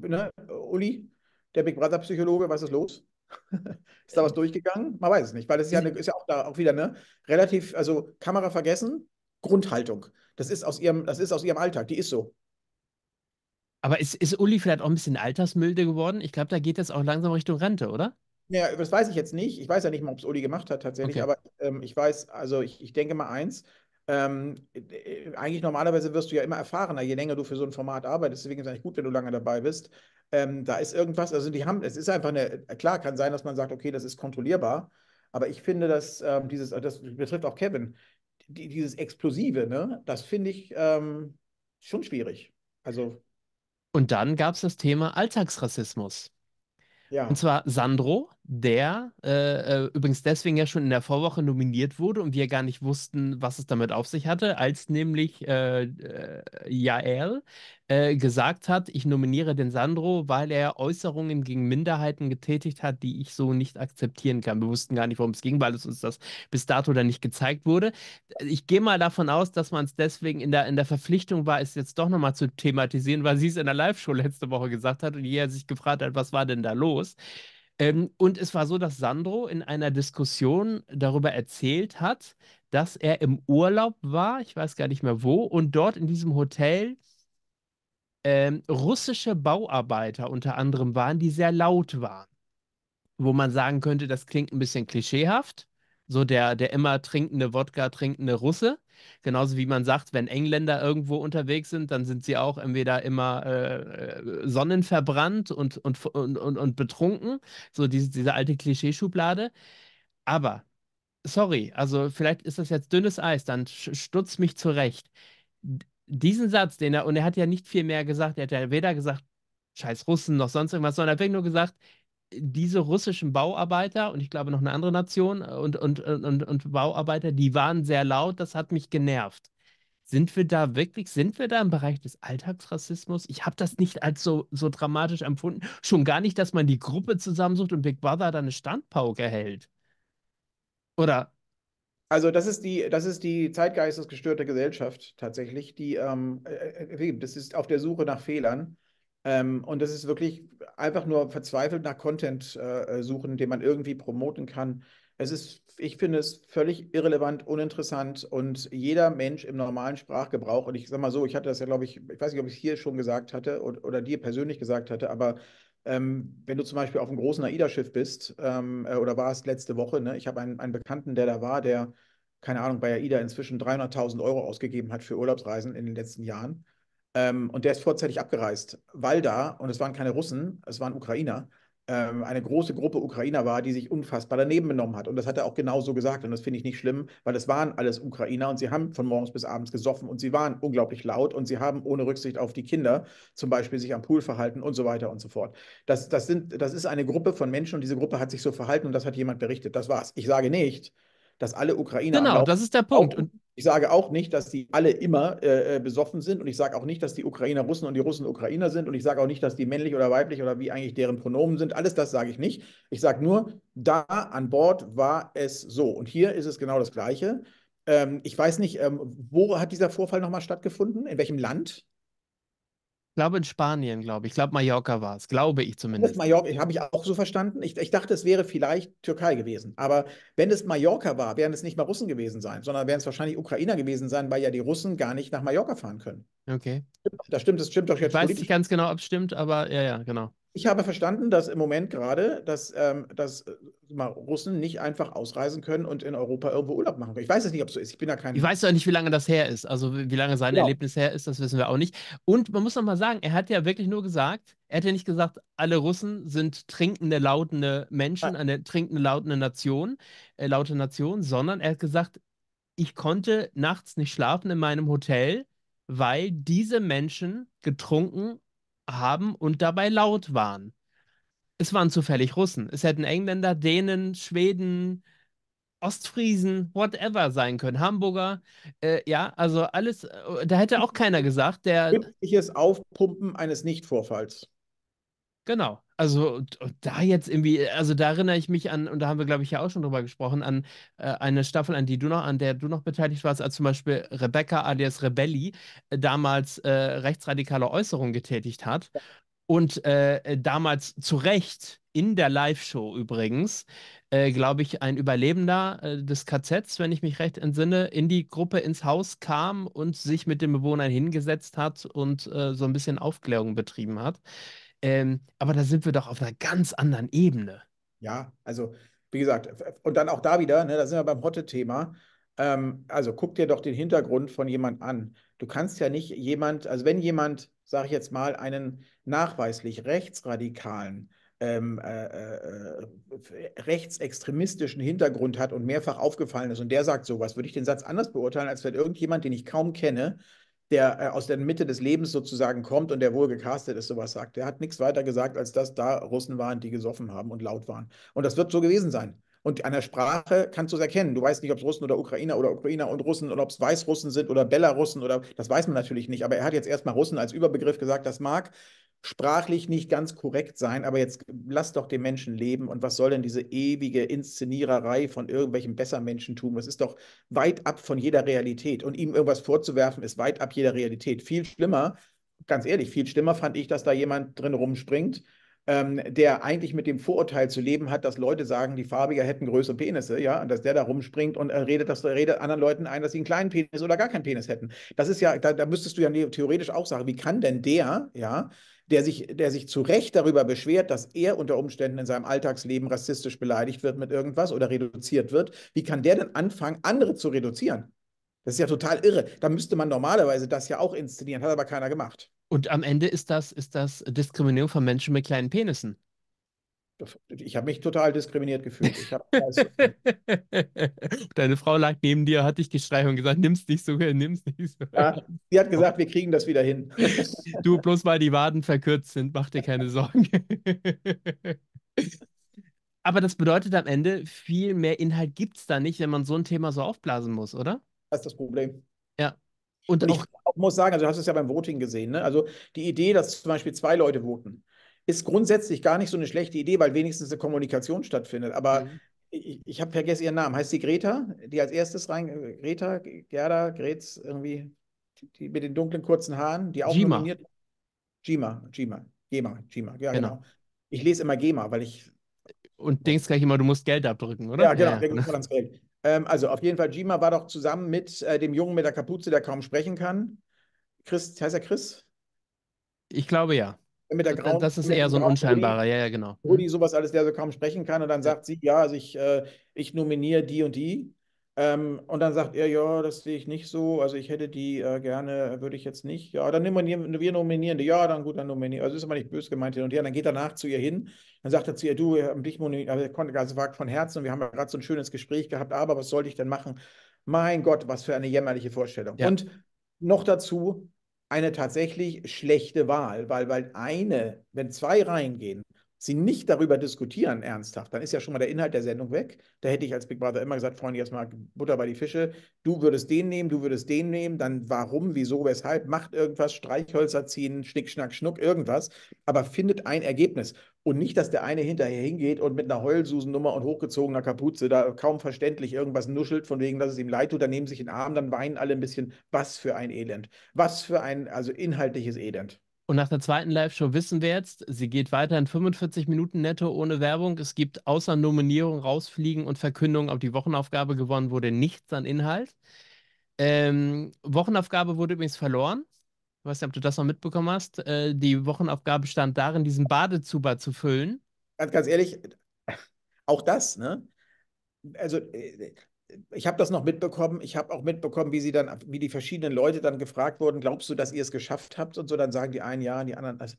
ne, Uli, der Big Brother-Psychologe, was ist los? <laughs> ist da was durchgegangen? Man weiß es nicht, weil das ist ja, eine, ist ja auch, da, auch wieder ne, relativ, also Kamera vergessen, Grundhaltung. Das ist, aus ihrem, das ist aus ihrem Alltag, die ist so. Aber ist, ist Uli vielleicht auch ein bisschen altersmilde geworden? Ich glaube, da geht das auch langsam Richtung Rente, oder? Ja, das weiß ich jetzt nicht. Ich weiß ja nicht mal, ob es Uli gemacht hat tatsächlich, okay. aber ähm, ich weiß, also ich, ich denke mal eins, ähm, äh, eigentlich normalerweise wirst du ja immer erfahrener, je länger du für so ein Format arbeitest. Deswegen ist es eigentlich gut, wenn du lange dabei bist. Ähm, da ist irgendwas, also die haben, es ist einfach eine, klar, kann sein, dass man sagt, okay, das ist kontrollierbar, aber ich finde, dass ähm, dieses, das betrifft auch Kevin, die, dieses Explosive, ne, das finde ich ähm, schon schwierig. Also. Und dann gab es das Thema Alltagsrassismus. Ja. Und zwar Sandro, der äh, äh, übrigens deswegen ja schon in der Vorwoche nominiert wurde und wir gar nicht wussten, was es damit auf sich hatte, als nämlich äh, äh, Jael äh, gesagt hat, ich nominiere den Sandro, weil er Äußerungen gegen Minderheiten getätigt hat, die ich so nicht akzeptieren kann. Wir wussten gar nicht, worum es ging, weil es uns das bis dato dann nicht gezeigt wurde. Ich gehe mal davon aus, dass man es deswegen in der, in der Verpflichtung war, es jetzt doch nochmal zu thematisieren, weil sie es in der Live-Show letzte Woche gesagt hat und er sich gefragt hat, was war denn da los? Ähm, und es war so, dass Sandro in einer Diskussion darüber erzählt hat, dass er im Urlaub war, ich weiß gar nicht mehr wo, und dort in diesem Hotel ähm, russische Bauarbeiter unter anderem waren, die sehr laut waren. Wo man sagen könnte, das klingt ein bisschen klischeehaft, so der, der immer trinkende Wodka trinkende Russe. Genauso wie man sagt, wenn Engländer irgendwo unterwegs sind, dann sind sie auch entweder immer äh, äh, sonnenverbrannt und, und, und, und, und betrunken. So diese, diese alte Klischeeschublade. Aber, sorry, also vielleicht ist das jetzt dünnes Eis, dann stutz mich zurecht. Diesen Satz, den er, und er hat ja nicht viel mehr gesagt, er hat ja weder gesagt, scheiß Russen noch sonst irgendwas, sondern er hat wirklich nur gesagt, diese russischen Bauarbeiter und ich glaube noch eine andere Nation und, und, und, und Bauarbeiter, die waren sehr laut, das hat mich genervt. Sind wir da wirklich, sind wir da im Bereich des Alltagsrassismus? Ich habe das nicht als so, so dramatisch empfunden. Schon gar nicht, dass man die Gruppe zusammensucht und Big Brother dann eine Standpauke hält. Oder? Also das ist die, das ist die zeitgeistesgestörte Gesellschaft tatsächlich, die ähm, äh, äh, äh, das ist auf der Suche nach Fehlern ähm, und das ist wirklich einfach nur verzweifelt nach Content äh, äh, suchen, den man irgendwie promoten kann. Es ist, ich finde es völlig irrelevant, uninteressant und jeder Mensch im normalen Sprachgebrauch, und ich sage mal so, ich hatte das ja, glaube ich, ich weiß nicht, ob ich es hier schon gesagt hatte oder, oder dir persönlich gesagt hatte, aber ähm, wenn du zum Beispiel auf einem großen AIDA-Schiff bist ähm, äh, oder warst letzte Woche, ne? ich habe einen, einen Bekannten, der da war, der, keine Ahnung, bei AIDA inzwischen 300.000 Euro ausgegeben hat für Urlaubsreisen in den letzten Jahren. Ähm, und der ist vorzeitig abgereist, weil da, und es waren keine Russen, es waren Ukrainer, ähm, eine große Gruppe Ukrainer war, die sich unfassbar daneben benommen hat. Und das hat er auch genau so gesagt. Und das finde ich nicht schlimm, weil es waren alles Ukrainer und sie haben von morgens bis abends gesoffen und sie waren unglaublich laut und sie haben ohne Rücksicht auf die Kinder zum Beispiel sich am Pool verhalten und so weiter und so fort. Das, das, sind, das ist eine Gruppe von Menschen und diese Gruppe hat sich so verhalten und das hat jemand berichtet. Das war's. Ich sage nicht, dass alle Ukrainer. Genau, anlaufen. das ist der Punkt. Und ich sage auch nicht, dass die alle immer äh, äh, besoffen sind und ich sage auch nicht, dass die Ukrainer Russen und die Russen Ukrainer sind und ich sage auch nicht, dass die männlich oder weiblich oder wie eigentlich deren Pronomen sind. Alles das sage ich nicht. Ich sage nur, da an Bord war es so. Und hier ist es genau das Gleiche. Ähm, ich weiß nicht, ähm, wo hat dieser Vorfall nochmal stattgefunden? In welchem Land? glaube in Spanien, glaube ich. Ich glaube, Mallorca war es, glaube ich zumindest. Das Mallorca, habe ich auch so verstanden. Ich, ich, dachte, es wäre vielleicht Türkei gewesen. Aber wenn es Mallorca war, wären es nicht mal Russen gewesen sein, sondern wären es wahrscheinlich Ukrainer gewesen sein, weil ja die Russen gar nicht nach Mallorca fahren können. Okay. Das stimmt, das stimmt doch jetzt. Ich weiß nicht ganz genau, ob es stimmt, aber ja, ja, genau. Ich habe verstanden, dass im Moment gerade, dass, ähm, dass äh, mal Russen nicht einfach ausreisen können und in Europa irgendwo Urlaub machen können. Ich weiß es nicht, ob es so ist. Ich bin da kein. Ich weiß ja nicht, wie lange das her ist. Also wie lange sein ja. Genau. Erlebnis her ist, das wissen wir auch nicht. Und man muss nochmal sagen, er hat ja wirklich nur gesagt, er hat ja nicht gesagt, alle Russen sind trinkende, lautende Menschen, ah. eine trinkende, lautende Nation, äh, laute Nation, sondern er hat gesagt, ich konnte nachts nicht schlafen in meinem Hotel, weil diese Menschen getrunken haben und dabei laut waren. Es waren zufällig Russen. Es hätten Engländer, Dänen, Schweden, Ostfriesen, whatever sein können, Hamburger, äh, ja, also alles, äh, da hätte auch keiner gesagt, der. Künstliches Aufpumpen eines Nichtvorfalls. Genau also da jetzt irgendwie, also da erinnere ich mich an, und da haben wir, glaube ich, ja auch schon drüber gesprochen, an äh, eine Staffel, an die du noch, an der du noch beteiligt warst, als zum Beispiel Rebecca alias Rebelli äh, damals äh, rechtsradikale Äußerungen getätigt hat. Und äh, damals zu Recht in der Live-Show übrigens, äh, glaube ich, ein Überlebender äh, des KZs, wenn ich mich recht entsinne, in die Gruppe ins Haus kam und sich mit den Bewohnern hingesetzt hat und so ein bisschen Aufklärung betrieben hat. Ähm, aber da sind wir doch auf einer ganz anderen Ebene. Ja, also wie gesagt, und dann auch da wieder, ne, da sind wir beim Hotte-Thema. Ähm, also guck dir doch den Hintergrund von jemand an. Du kannst ja nicht jemand, also wenn jemand, sage ich jetzt mal, einen nachweislich rechtsradikalen ähm, äh, äh, rechtsextremistischen Hintergrund hat und mehrfach aufgefallen ist und der sagt sowas, würde ich den Satz anders beurteilen, als wenn irgendjemand, den ich kaum kenne, der äh, aus der Mitte des Lebens sozusagen kommt und der wohl gecastet ist, sowas sagt. Der hat nichts weiter gesagt, als dass da Russen waren, die gesoffen haben und laut waren. Und das wird so gewesen sein. Und an der Sprache kannst du es erkennen. Du weißt nicht, ob es Russen oder Ukrainer oder Ukrainer und Russen oder ob es Weißrussen sind oder Belarussen oder das weiß man natürlich nicht. Aber er hat jetzt erstmal Russen als Überbegriff gesagt, das mag sprachlich nicht ganz korrekt sein, aber jetzt lass doch den Menschen leben. Und was soll denn diese ewige Inszeniererei von irgendwelchen Bessermenschentum? Das ist doch weit ab von jeder Realität. Und ihm irgendwas vorzuwerfen, ist weit ab jeder Realität. Viel schlimmer, ganz ehrlich, viel schlimmer fand ich, dass da jemand drin rumspringt, ähm, der eigentlich mit dem Vorurteil zu leben hat, dass Leute sagen, die Farbiger hätten größere Penisse, ja, und dass der da rumspringt und äh, redet, dass äh, redet anderen Leuten ein, dass sie einen kleinen Penis oder gar keinen Penis hätten. Das ist ja, da, da müsstest du ja theoretisch auch sagen, wie kann denn der, ja, der sich, der sich zu Recht darüber beschwert, dass er unter Umständen in seinem Alltagsleben rassistisch beleidigt wird mit irgendwas oder reduziert wird, wie kann der denn anfangen, andere zu reduzieren? Das ist ja total irre. Da müsste man normalerweise das ja auch inszenieren, hat aber keiner gemacht. Und am Ende ist das, ist das Diskriminierung von Menschen mit kleinen Penissen. Ich habe mich total diskriminiert gefühlt. <laughs> Deine Frau lag neben dir, hat dich gestreichelt und gesagt, nimm's nicht so, <laughs> nimm's nicht so. Ja, sie hat gesagt, wir kriegen das wieder hin. <laughs> du, bloß weil die Waden verkürzt sind, mach dir keine Sorgen. Aber das bedeutet am Ende, viel mehr Inhalt gibt es da nicht, wenn man so ein Thema so aufblasen muss, oder? Das ist das Problem. Ja. Und, und ich auch, muss sagen, also du hast es ja beim Voting gesehen, ne? also die Idee, dass zum Beispiel zwei Leute voten, ist grundsätzlich gar nicht so eine schlechte Idee, weil wenigstens eine Kommunikation stattfindet. Aber mhm. ich, ich habe vergessen ihren Namen. Heißt sie Greta, die als erstes rein, äh, Greta, Gerda, Gretz, irgendwie, die, die mit den dunklen kurzen Haaren, die auch Gima. nominiert. Gima, Gima, Gema, Gima, ja genau. genau. Ich lese immer Gema, weil ich. Und denkst gleich immer, du musst Geld abdrücken, oder? Ja, genau, ja, ja. Geld. Ähm, also auf jeden Fall, Jima war doch zusammen mit äh, dem Jungen mit der Kapuze, der kaum sprechen kann. Chris, heißt er Chris? Ich glaube ja. Mit der grauen, das ist eher so ein unscheinbarer, ja, ja, genau. Rudi, sowas alles, der so kaum sprechen kann. Und dann sagt sie, ja, also ich, äh, ich nominiere die und die. Ähm, und dann sagt er, ja, das sehe ich nicht so. Also ich hätte die äh, gerne, würde ich jetzt nicht. Ja, dann nehmen wir wir nominieren die. Ja, dann gut, dann nominieren. Also ist immer nicht böse gemeint hin und her. Dann geht danach zu ihr hin. Dann sagt er zu ihr, du, wir haben dich nominiert. Also, konnte also von Herzen und wir haben ja gerade so ein schönes Gespräch gehabt. Aber was sollte ich denn machen? Mein Gott, was für eine jämmerliche Vorstellung. Ja. Und noch dazu eine tatsächlich schlechte Wahl, weil, weil eine, wenn zwei reingehen, sie nicht darüber diskutieren ernsthaft, dann ist ja schon mal der Inhalt der Sendung weg. Da hätte ich als Big Brother immer gesagt, Freunde, jetzt mal Butter bei die Fische. Du würdest den nehmen, du würdest den nehmen, dann warum, wieso, weshalb, macht irgendwas, Streichhölzer ziehen, Schnick, Schnack, Schnuck, irgendwas, aber findet ein Ergebnis. Und nicht, dass der eine hinterher hingeht und mit einer Heulsusennummer und hochgezogener Kapuze da kaum verständlich irgendwas nuschelt, von wegen, dass es ihm leid tut, dann nehmen sie sich in den Arm, dann weinen alle ein bisschen. Was für ein Elend. Was für ein, also inhaltliches Elend. Und nach der zweiten Live-Show wissen wir jetzt, sie geht weiter in 45 Minuten netto ohne Werbung. Es gibt außer Nominierung, Rausfliegen und Verkündung, ob die Wochenaufgabe gewonnen wurde, nichts an Inhalt. Ähm, Wochenaufgabe wurde übrigens verloren. Ich weiß nicht, ob du das noch mitbekommen hast. Äh, die Wochenaufgabe stand darin, diesen Badezuber zu füllen. Ganz, ganz ehrlich, auch das, ne? Also, äh, ich habe das noch mitbekommen. Ich habe auch mitbekommen, wie sie dann, wie die verschiedenen Leute dann gefragt wurden, glaubst du, dass ihr es geschafft habt? Und so, dann sagen die einen ja, die anderen das. Also,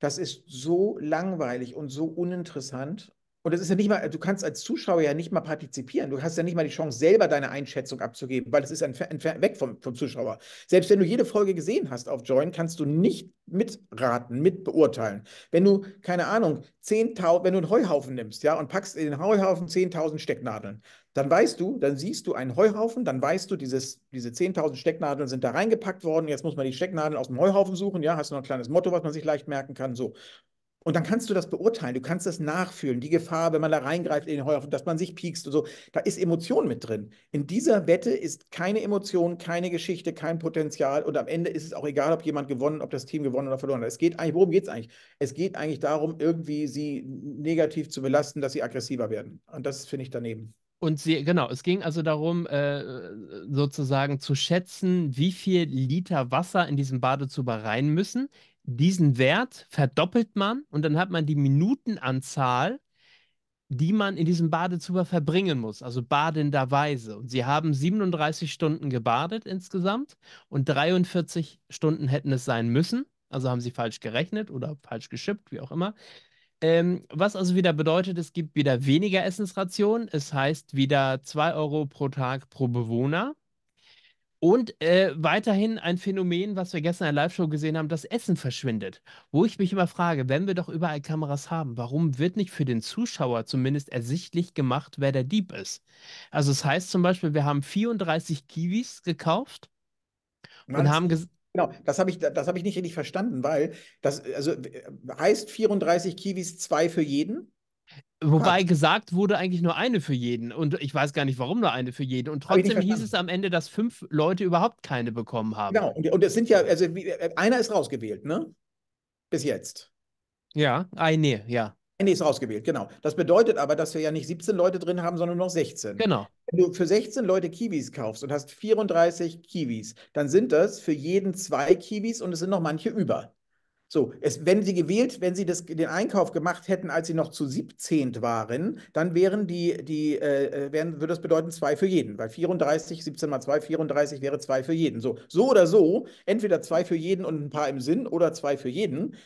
das ist so langweilig und so uninteressant. Und das ist ja nicht mal, du kannst als Zuschauer ja nicht mal partizipieren. Du hast ja nicht mal die Chance, selber deine Einschätzung abzugeben, weil es ist entfernt weg vom, vom Zuschauer. Selbst wenn du jede Folge gesehen hast auf Join, kannst du nicht mitraten, mitbeurteilen. Wenn du, keine Ahnung, 10.000, wenn du einen Heuhaufen nimmst, ja, und packst in den Heuhaufen 10.000 Stecknadeln dann weißt du, dann siehst du einen Heuhaufen, dann weißt du, dieses, diese 10.000 Stecknadeln sind da reingepackt worden, jetzt muss man die Stecknadeln aus dem Heuhaufen suchen, ja, hast du noch ein kleines Motto, was man sich leicht merken kann, so. Und dann kannst du das beurteilen, du kannst das nachfühlen, die Gefahr, wenn man da reingreift in den Heuhaufen, dass man sich piekst und so, da ist Emotion mit drin. In dieser Wette ist keine Emotion, keine Geschichte, kein Potenzial und am Ende ist es auch egal, ob jemand gewonnen, ob das Team gewonnen oder verloren hat. Es geht eigentlich, worum geht es eigentlich? Es geht eigentlich darum, irgendwie sie negativ zu belasten, dass sie aggressiver werden. Und das finde ich daneben. Und sie, genau, es ging also darum, äh, äh, sozusagen zu schätzen, wie viel Liter Wasser in diesem Badezuber rein müssen. Diesen Wert verdoppelt man und dann hat man die Minutenanzahl, die man in diesem Badezuber verbringen muss, also badenderweise. Und sie haben 37 Stunden gebadet insgesamt und 43 Stunden hätten es sein müssen. Also haben sie falsch gerechnet oder falsch geschippt, wie auch immer. Ähm, was also wieder bedeutet, es gibt wieder weniger Essensrationen. Es heißt wieder 2 Euro pro Tag pro Bewohner. Und äh, weiterhin ein Phänomen, was wir gestern in der Live-Show gesehen haben, das Essen verschwindet. Wo ich mich immer frage, wenn wir doch überall Kameras haben, warum wird nicht für den Zuschauer zumindest ersichtlich gemacht, wer der Dieb ist? Also es das heißt zum Beispiel, wir haben 34 Kiwis gekauft Meinst und haben gesagt, Genau, das habe ich, hab ich nicht richtig verstanden, weil das also, heißt 34 Kiwis zwei für jeden. Wobei gesagt wurde eigentlich nur eine für jeden. Und ich weiß gar nicht, warum nur eine für jeden. Und trotzdem hieß es am Ende, dass fünf Leute überhaupt keine bekommen haben. Genau, und, und es sind ja, also äh, einer ist rausgewählt, ne? Bis jetzt. Ja, ah, nee, ja. Nee, ist rausgewählt, genau. Das bedeutet aber, dass wir ja nicht 17 Leute drin haben, sondern nur noch 16. Genau. Wenn du für 16 Leute Kiwis kaufst und hast 34 Kiwis, dann sind das für jeden zwei Kiwis und es sind noch manche über. So, es, wenn sie gewählt, wenn sie das, den Einkauf gemacht hätten, als sie noch zu 17 waren, dann wären die, die äh, äh, wären, würde das bedeuten, zwei für jeden, weil 34, 17 mal 2, 34 wäre zwei für jeden. So, so oder so, entweder zwei für jeden und ein paar im Sinn oder zwei für jeden.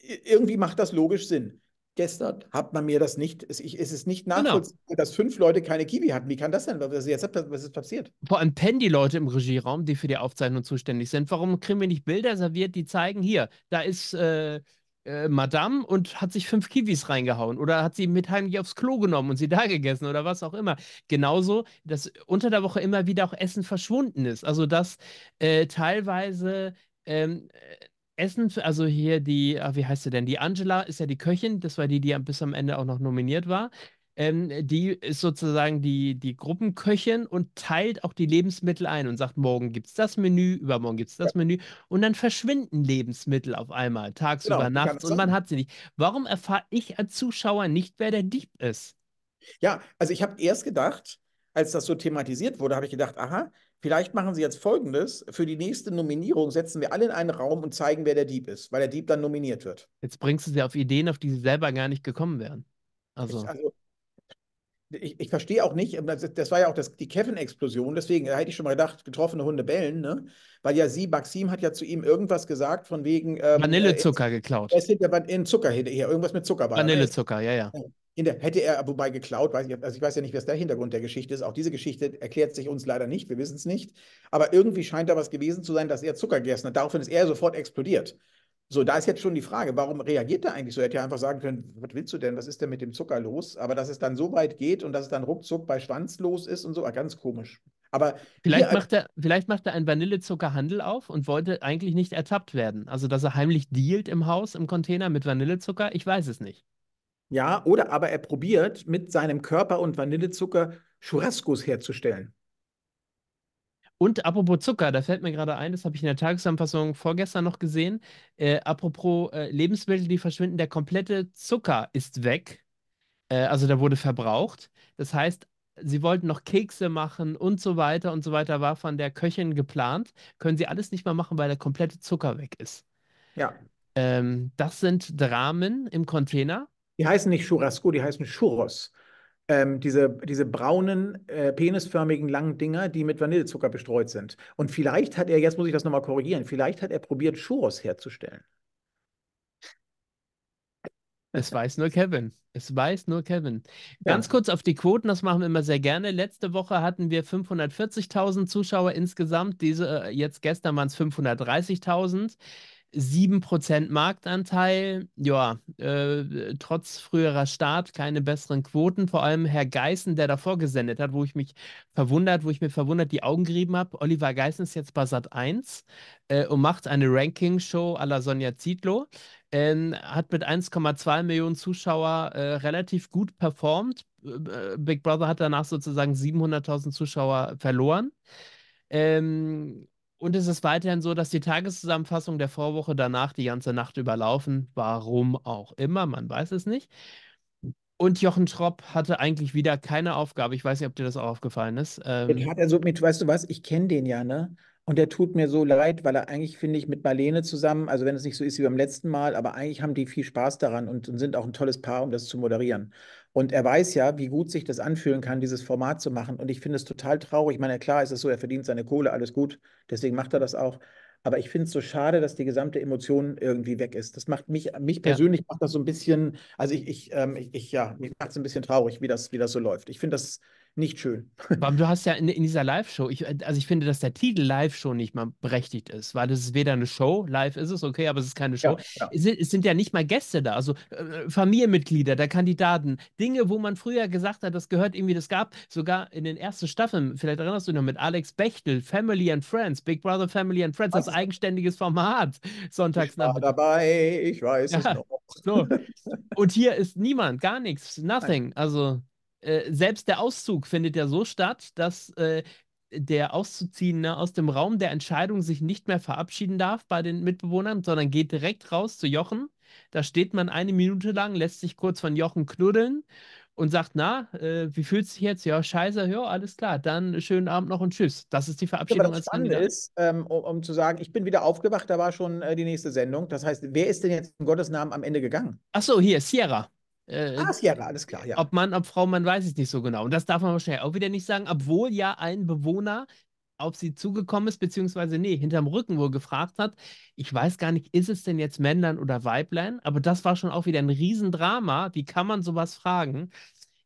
Irgendwie macht das logisch Sinn gestern hat man mir das nicht, es ist nicht genau. nachvollziehbar, genau. dass fünf Leute keine Kiwi hatten. Wie kann das denn? Was, jetzt, was ist passiert? Vor allem pennen die Leute im Regieraum, die für die Aufzeichnung zuständig sind. Warum kriegen wir nicht Bilder serviert, die zeigen, hier, da ist äh, äh, Madame und hat sich fünf Kiwis reingehauen oder hat sie mit heimlich aufs Klo genommen und sie da gegessen oder was auch immer. Genauso, dass unter der Woche immer wieder auch Essen verschwunden ist. Also, dass äh, teilweise ähm, Essen, also hier die, ah, wie heißt sie denn? Die Angela ist ja die Köchin, das war die, die bis am Ende auch noch nominiert war. Ähm, die ist sozusagen die, die Gruppenköchin und teilt auch die Lebensmittel ein und sagt, morgen gibt es das Menü, übermorgen gibt es das ja. Menü und dann verschwinden Lebensmittel auf einmal, tagsüber, genau, nachts und man hat sie nicht. Warum erfahre ich als Zuschauer nicht, wer der Dieb ist? Ja, also ich habe erst gedacht, als das so thematisiert wurde, habe ich gedacht, aha, Vielleicht machen sie jetzt Folgendes. Für die nächste Nominierung setzen wir alle in einen Raum und zeigen, wer der Dieb ist, weil der Dieb dann nominiert wird. Jetzt bringst du sie auf Ideen, auf die sie selber gar nicht gekommen wären. Also. Ich, also, ich, ich verstehe auch nicht, das, war ja auch das, die Kevin-Explosion, deswegen da hätte ich schon mal gedacht, getroffene Hunde bellen, ne? Weil ja sie, Maxim, hat ja zu ihm irgendwas gesagt von wegen. Ähm, Vanillezucker äh, in, geklaut. Es ist ja in Zucker hinterher, irgendwas mit Zucker Vanillezucker, ja. ja der, hätte er wobei geklaut, weiß ich, also ich weiß ja nicht, was der Hintergrund der Geschichte ist. Auch diese Geschichte erklärt sich uns leider nicht, wir wissen es nicht. Aber irgendwie scheint da was gewesen zu sein, dass er Zucker gegessen hat. Daraufhin ist er sofort explodiert. So, da ist jetzt schon die Frage, warum reagiert er eigentlich so? Er hätte ja einfach sagen können, was willst du denn, was ist denn mit dem Zucker los? Aber dass es dann so weit geht und dass es dann ruckzuck bei Schwanz los ist und so, war ah, ganz komisch. Aber vielleicht, macht er, vielleicht macht er einen Vanillezuckerhandel auf und wollte eigentlich nicht ertappt werden. Also, dass er heimlich dealt im Haus, im Container mit Vanillezucker, ich weiß es nicht. Ja, oder aber er probiert mit seinem Körper und Vanillezucker Churrascos herzustellen. Und apropos Zucker, da fällt mir gerade ein, das habe ich in der Tagesanfassung vorgestern noch gesehen. Äh, apropos äh, Lebensmittel, die verschwinden, der komplette Zucker ist weg. Äh, also der wurde verbraucht. Das heißt, sie wollten noch Kekse machen und so weiter und so weiter, war von der Köchin geplant. Können sie alles nicht mehr machen, weil der komplette Zucker weg ist. Ja. Ähm, das sind Dramen im Container die heißen nicht Churrasco, die heißen Churros. Ähm, diese, diese braunen, äh, penisförmigen, langen Dinger, die mit Vanillezucker bestreut sind. Und vielleicht hat er, jetzt muss ich das nochmal korrigieren, vielleicht hat er probiert, Churros herzustellen. Es weiß nur Kevin. Es weiß nur Kevin. Ganz ja. kurz auf die Quoten, das machen wir immer sehr gerne. Letzte Woche hatten wir 540.000 Zuschauer insgesamt. Diese, äh, jetzt gestern waren es 530.000. 7% Marktanteil, ja, äh, trotz früherer Start keine besseren Quoten. Vor allem Herr Geißen, der davor gesendet hat, wo ich mich verwundert, wo ich mir verwundert die Augen gerieben habe. Oliver Geißen ist jetzt bei Sat 1 äh, und macht eine Ranking-Show à la Sonja Zietlow. Ähm, hat mit 1,2 Millionen Zuschauer äh, relativ gut performt. Äh, Big Brother hat danach sozusagen 700.000 Zuschauer verloren. Ähm, und es ist weiterhin so, dass die Tageszusammenfassung der Vorwoche danach die ganze Nacht überlaufen. Warum auch immer, man weiß es nicht. Und Jochen Schropp hatte eigentlich wieder keine Aufgabe. Ich weiß nicht, ob dir das auch aufgefallen ist. Ähm, hat er so mit, weißt du was, ich kenne den ja, ne? Und der tut mir so leid, weil er eigentlich, finde ich, mit Marlene zusammen, also wenn es nicht so ist wie beim letzten Mal, aber eigentlich haben die viel Spaß daran und, und sind auch ein tolles Paar, um das zu moderieren. Und er weiß ja, wie gut sich das anfühlen kann, dieses Format zu machen. Und ich finde es total traurig. Ich meine, klar ist es so, er verdient seine Kohle, alles gut. Deswegen macht er das auch. Aber ich finde es so schade, dass die gesamte Emotion irgendwie weg ist. Das macht mich, mich persönlich ja. macht das so ein bisschen, also ich, ich, ähm, ich, ich ja, mich macht es ein bisschen traurig, wie das, wie das so läuft. Ich finde das, nicht schön. Aber du hast ja in, in dieser Live-Show, ich, also ich finde, dass der Titel Live-Show nicht mal berechtigt ist, weil das ist weder eine Show, live ist es, okay, aber es ist keine Show. Ja, ja. Es, es, sind ja nicht mal Gäste da, also äh, Familienmitglieder der Kandidaten, Dinge, wo man früher gesagt hat, das gehört irgendwie, das gab sogar in den ersten Staffeln, vielleicht erinnerst du dich noch mit Alex Bechtel, Family and Friends, Big Brother Family and Friends, Was? das eigenständiges Format, sonntags ich war dabei, ich weiß ja, es noch. So. <laughs> Und hier ist niemand, gar nichts, nothing, Nein. also. Äh, selbst der Auszug findet ja so statt, dass äh, der Auszuziehende aus dem Raum der Entscheidung sich nicht mehr verabschieden darf bei den Mitbewohnern, sondern geht direkt raus zu Jochen. Da steht man eine Minute lang, lässt sich kurz von Jochen knuddeln und sagt, na, äh, wie fühlt sich jetzt? Ja, scheiße, ja, alles klar, dann schönen Abend noch und tschüss. Das ist die Verabschiedung. Ja, aber das Spannende ist, ähm, um, um, zu sagen, ich bin wieder aufgewacht, da war schon äh, die nächste Sendung. Das heißt, wer ist denn jetzt in Gottes Namen am Ende gegangen? Ach so, hier, Sierra. Äh, ah, Sierra, alles klar, ja. Ob Mann, ob Frau, man weiß es nicht so genau. Und das darf man wahrscheinlich auch wieder nicht sagen, obwohl ja ein Bewohner auf sie zugekommen ist, beziehungsweise nee, hinterm Rücken wohl gefragt hat, ich weiß gar nicht, ist es denn jetzt Männlein oder Weiblein? Aber das war schon auch wieder ein Riesendrama. Wie kann man sowas fragen?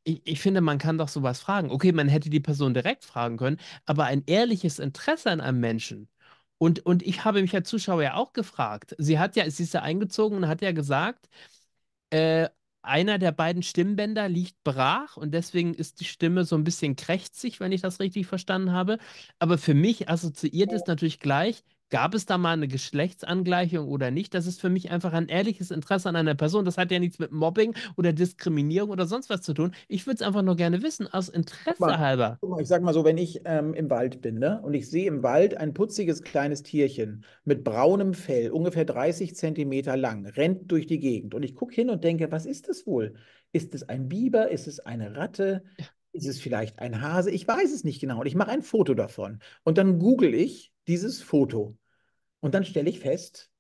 Ich, ich, finde, man kann doch sowas fragen. Okay, man hätte die Person direkt fragen können, aber ein ehrliches Interesse an einem Menschen. Und, und ich habe mich als Zuschauer ja auch gefragt. Sie hat ja, sie ist ja eingezogen und hat ja gesagt, äh, einer der beiden Stimmbänder liegt brach und deswegen ist die Stimme so ein bisschen krächzig, wenn ich das richtig verstanden habe. Aber für mich assoziiert es oh. natürlich gleich Gab es da mal eine Geschlechtsangleichung oder nicht? Das ist für mich einfach ein ehrliches Interesse an einer Person. Das hat ja nichts mit Mobbing oder Diskriminierung oder sonst was zu tun. Ich würde es einfach nur gerne wissen, aus Interesse mal, halber. ich sage mal so, wenn ich ähm, im Wald bin ne, und ich sehe im Wald ein putziges kleines Tierchen mit braunem Fell, ungefähr 30 Zentimeter lang, rennt durch die Gegend und ich gucke hin und denke, was ist das wohl? Ist es ein Biber? Ist es eine Ratte? Ist es vielleicht ein Hase? Ich weiß es nicht genau. Und ich mache ein Foto davon. Und dann google ich dieses Foto. Und dann stelle ich fest,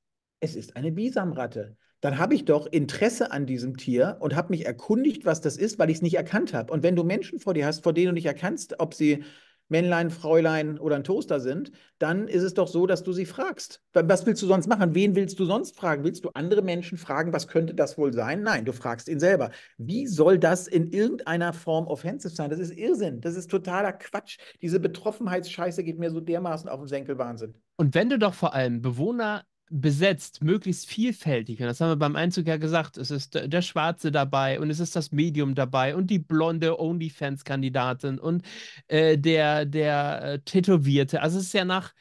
es ist eine Bisamratte. Dann habe ich doch Interesse an diesem Tier und habe mich erkundigt, was das ist, weil ich es nicht erkannt habe. Und wenn du Menschen vor dir hast, vor denen du nicht erkannst, ob sie Männlein, Fräulein oder ein Toaster sind, dann ist es doch so, dass du sie fragst. Was willst du sonst machen? Wen willst du sonst fragen? Willst du andere Menschen fragen, was könnte das wohl sein? Nein, du fragst ihn selber. Wie soll das in irgendeiner Form offensiv sein? Das ist Irrsinn. Das ist totaler Quatsch. Diese Betroffenheitsscheiße geht mir so dermaßen auf den Senkel Wahnsinn. Und wenn du doch vor allem Bewohner besetzt, möglichst vielfältig, und das haben wir beim Einzug ja gesagt, es ist der Schwarze dabei und es ist das Medium dabei und die blonde OnlyFans-Kandidatin und äh, der, der äh, Tätowierte. Also es ist ja nach,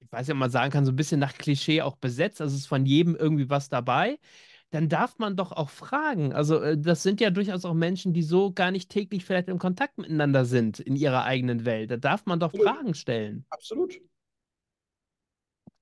ich weiß nicht, ob man sagen kann, so ein bisschen nach Klischee auch besetzt, also es ist von jedem irgendwie was dabei dann darf man doch auch fragen. Also äh, das sind ja durchaus auch Menschen, die so gar nicht täglich vielleicht im Kontakt miteinander sind in ihrer eigenen Welt. Da darf man doch Absolut. Fragen stellen. Absolut.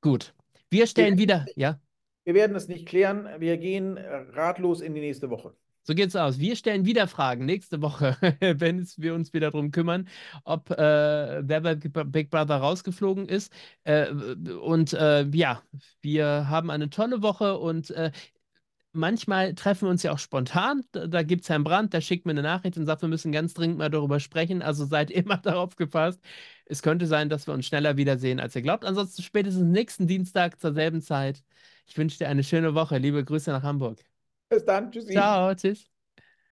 Gut. Wir stellen wir, wieder, ja. Wir werden es nicht klären. Wir gehen äh, ratlos in die nächste Woche. So geht's aus. Wir stellen wieder Fragen nächste Woche, <laughs> wenn wir uns wieder darum kümmern, ob äh, wer Big Brother rausgeflogen ist. Äh, und äh, ja, wir haben eine tolle Woche und äh, manchmal treffen wir uns ja auch spontan. Da, da gibt es Herrn Brandt, der schickt mir eine Nachricht und sagt, wir müssen ganz dringend mal darüber sprechen. Also seid <laughs> immer darauf gefasst. Es könnte sein, dass wir uns schneller wiedersehen, als ihr glaubt. Ansonsten spätestens nächsten Dienstag zur selben Zeit. Ich wünsche dir eine schöne Woche. Liebe Grüße nach Hamburg. Bis dann. Tschüssi. Ciao. Tschüss.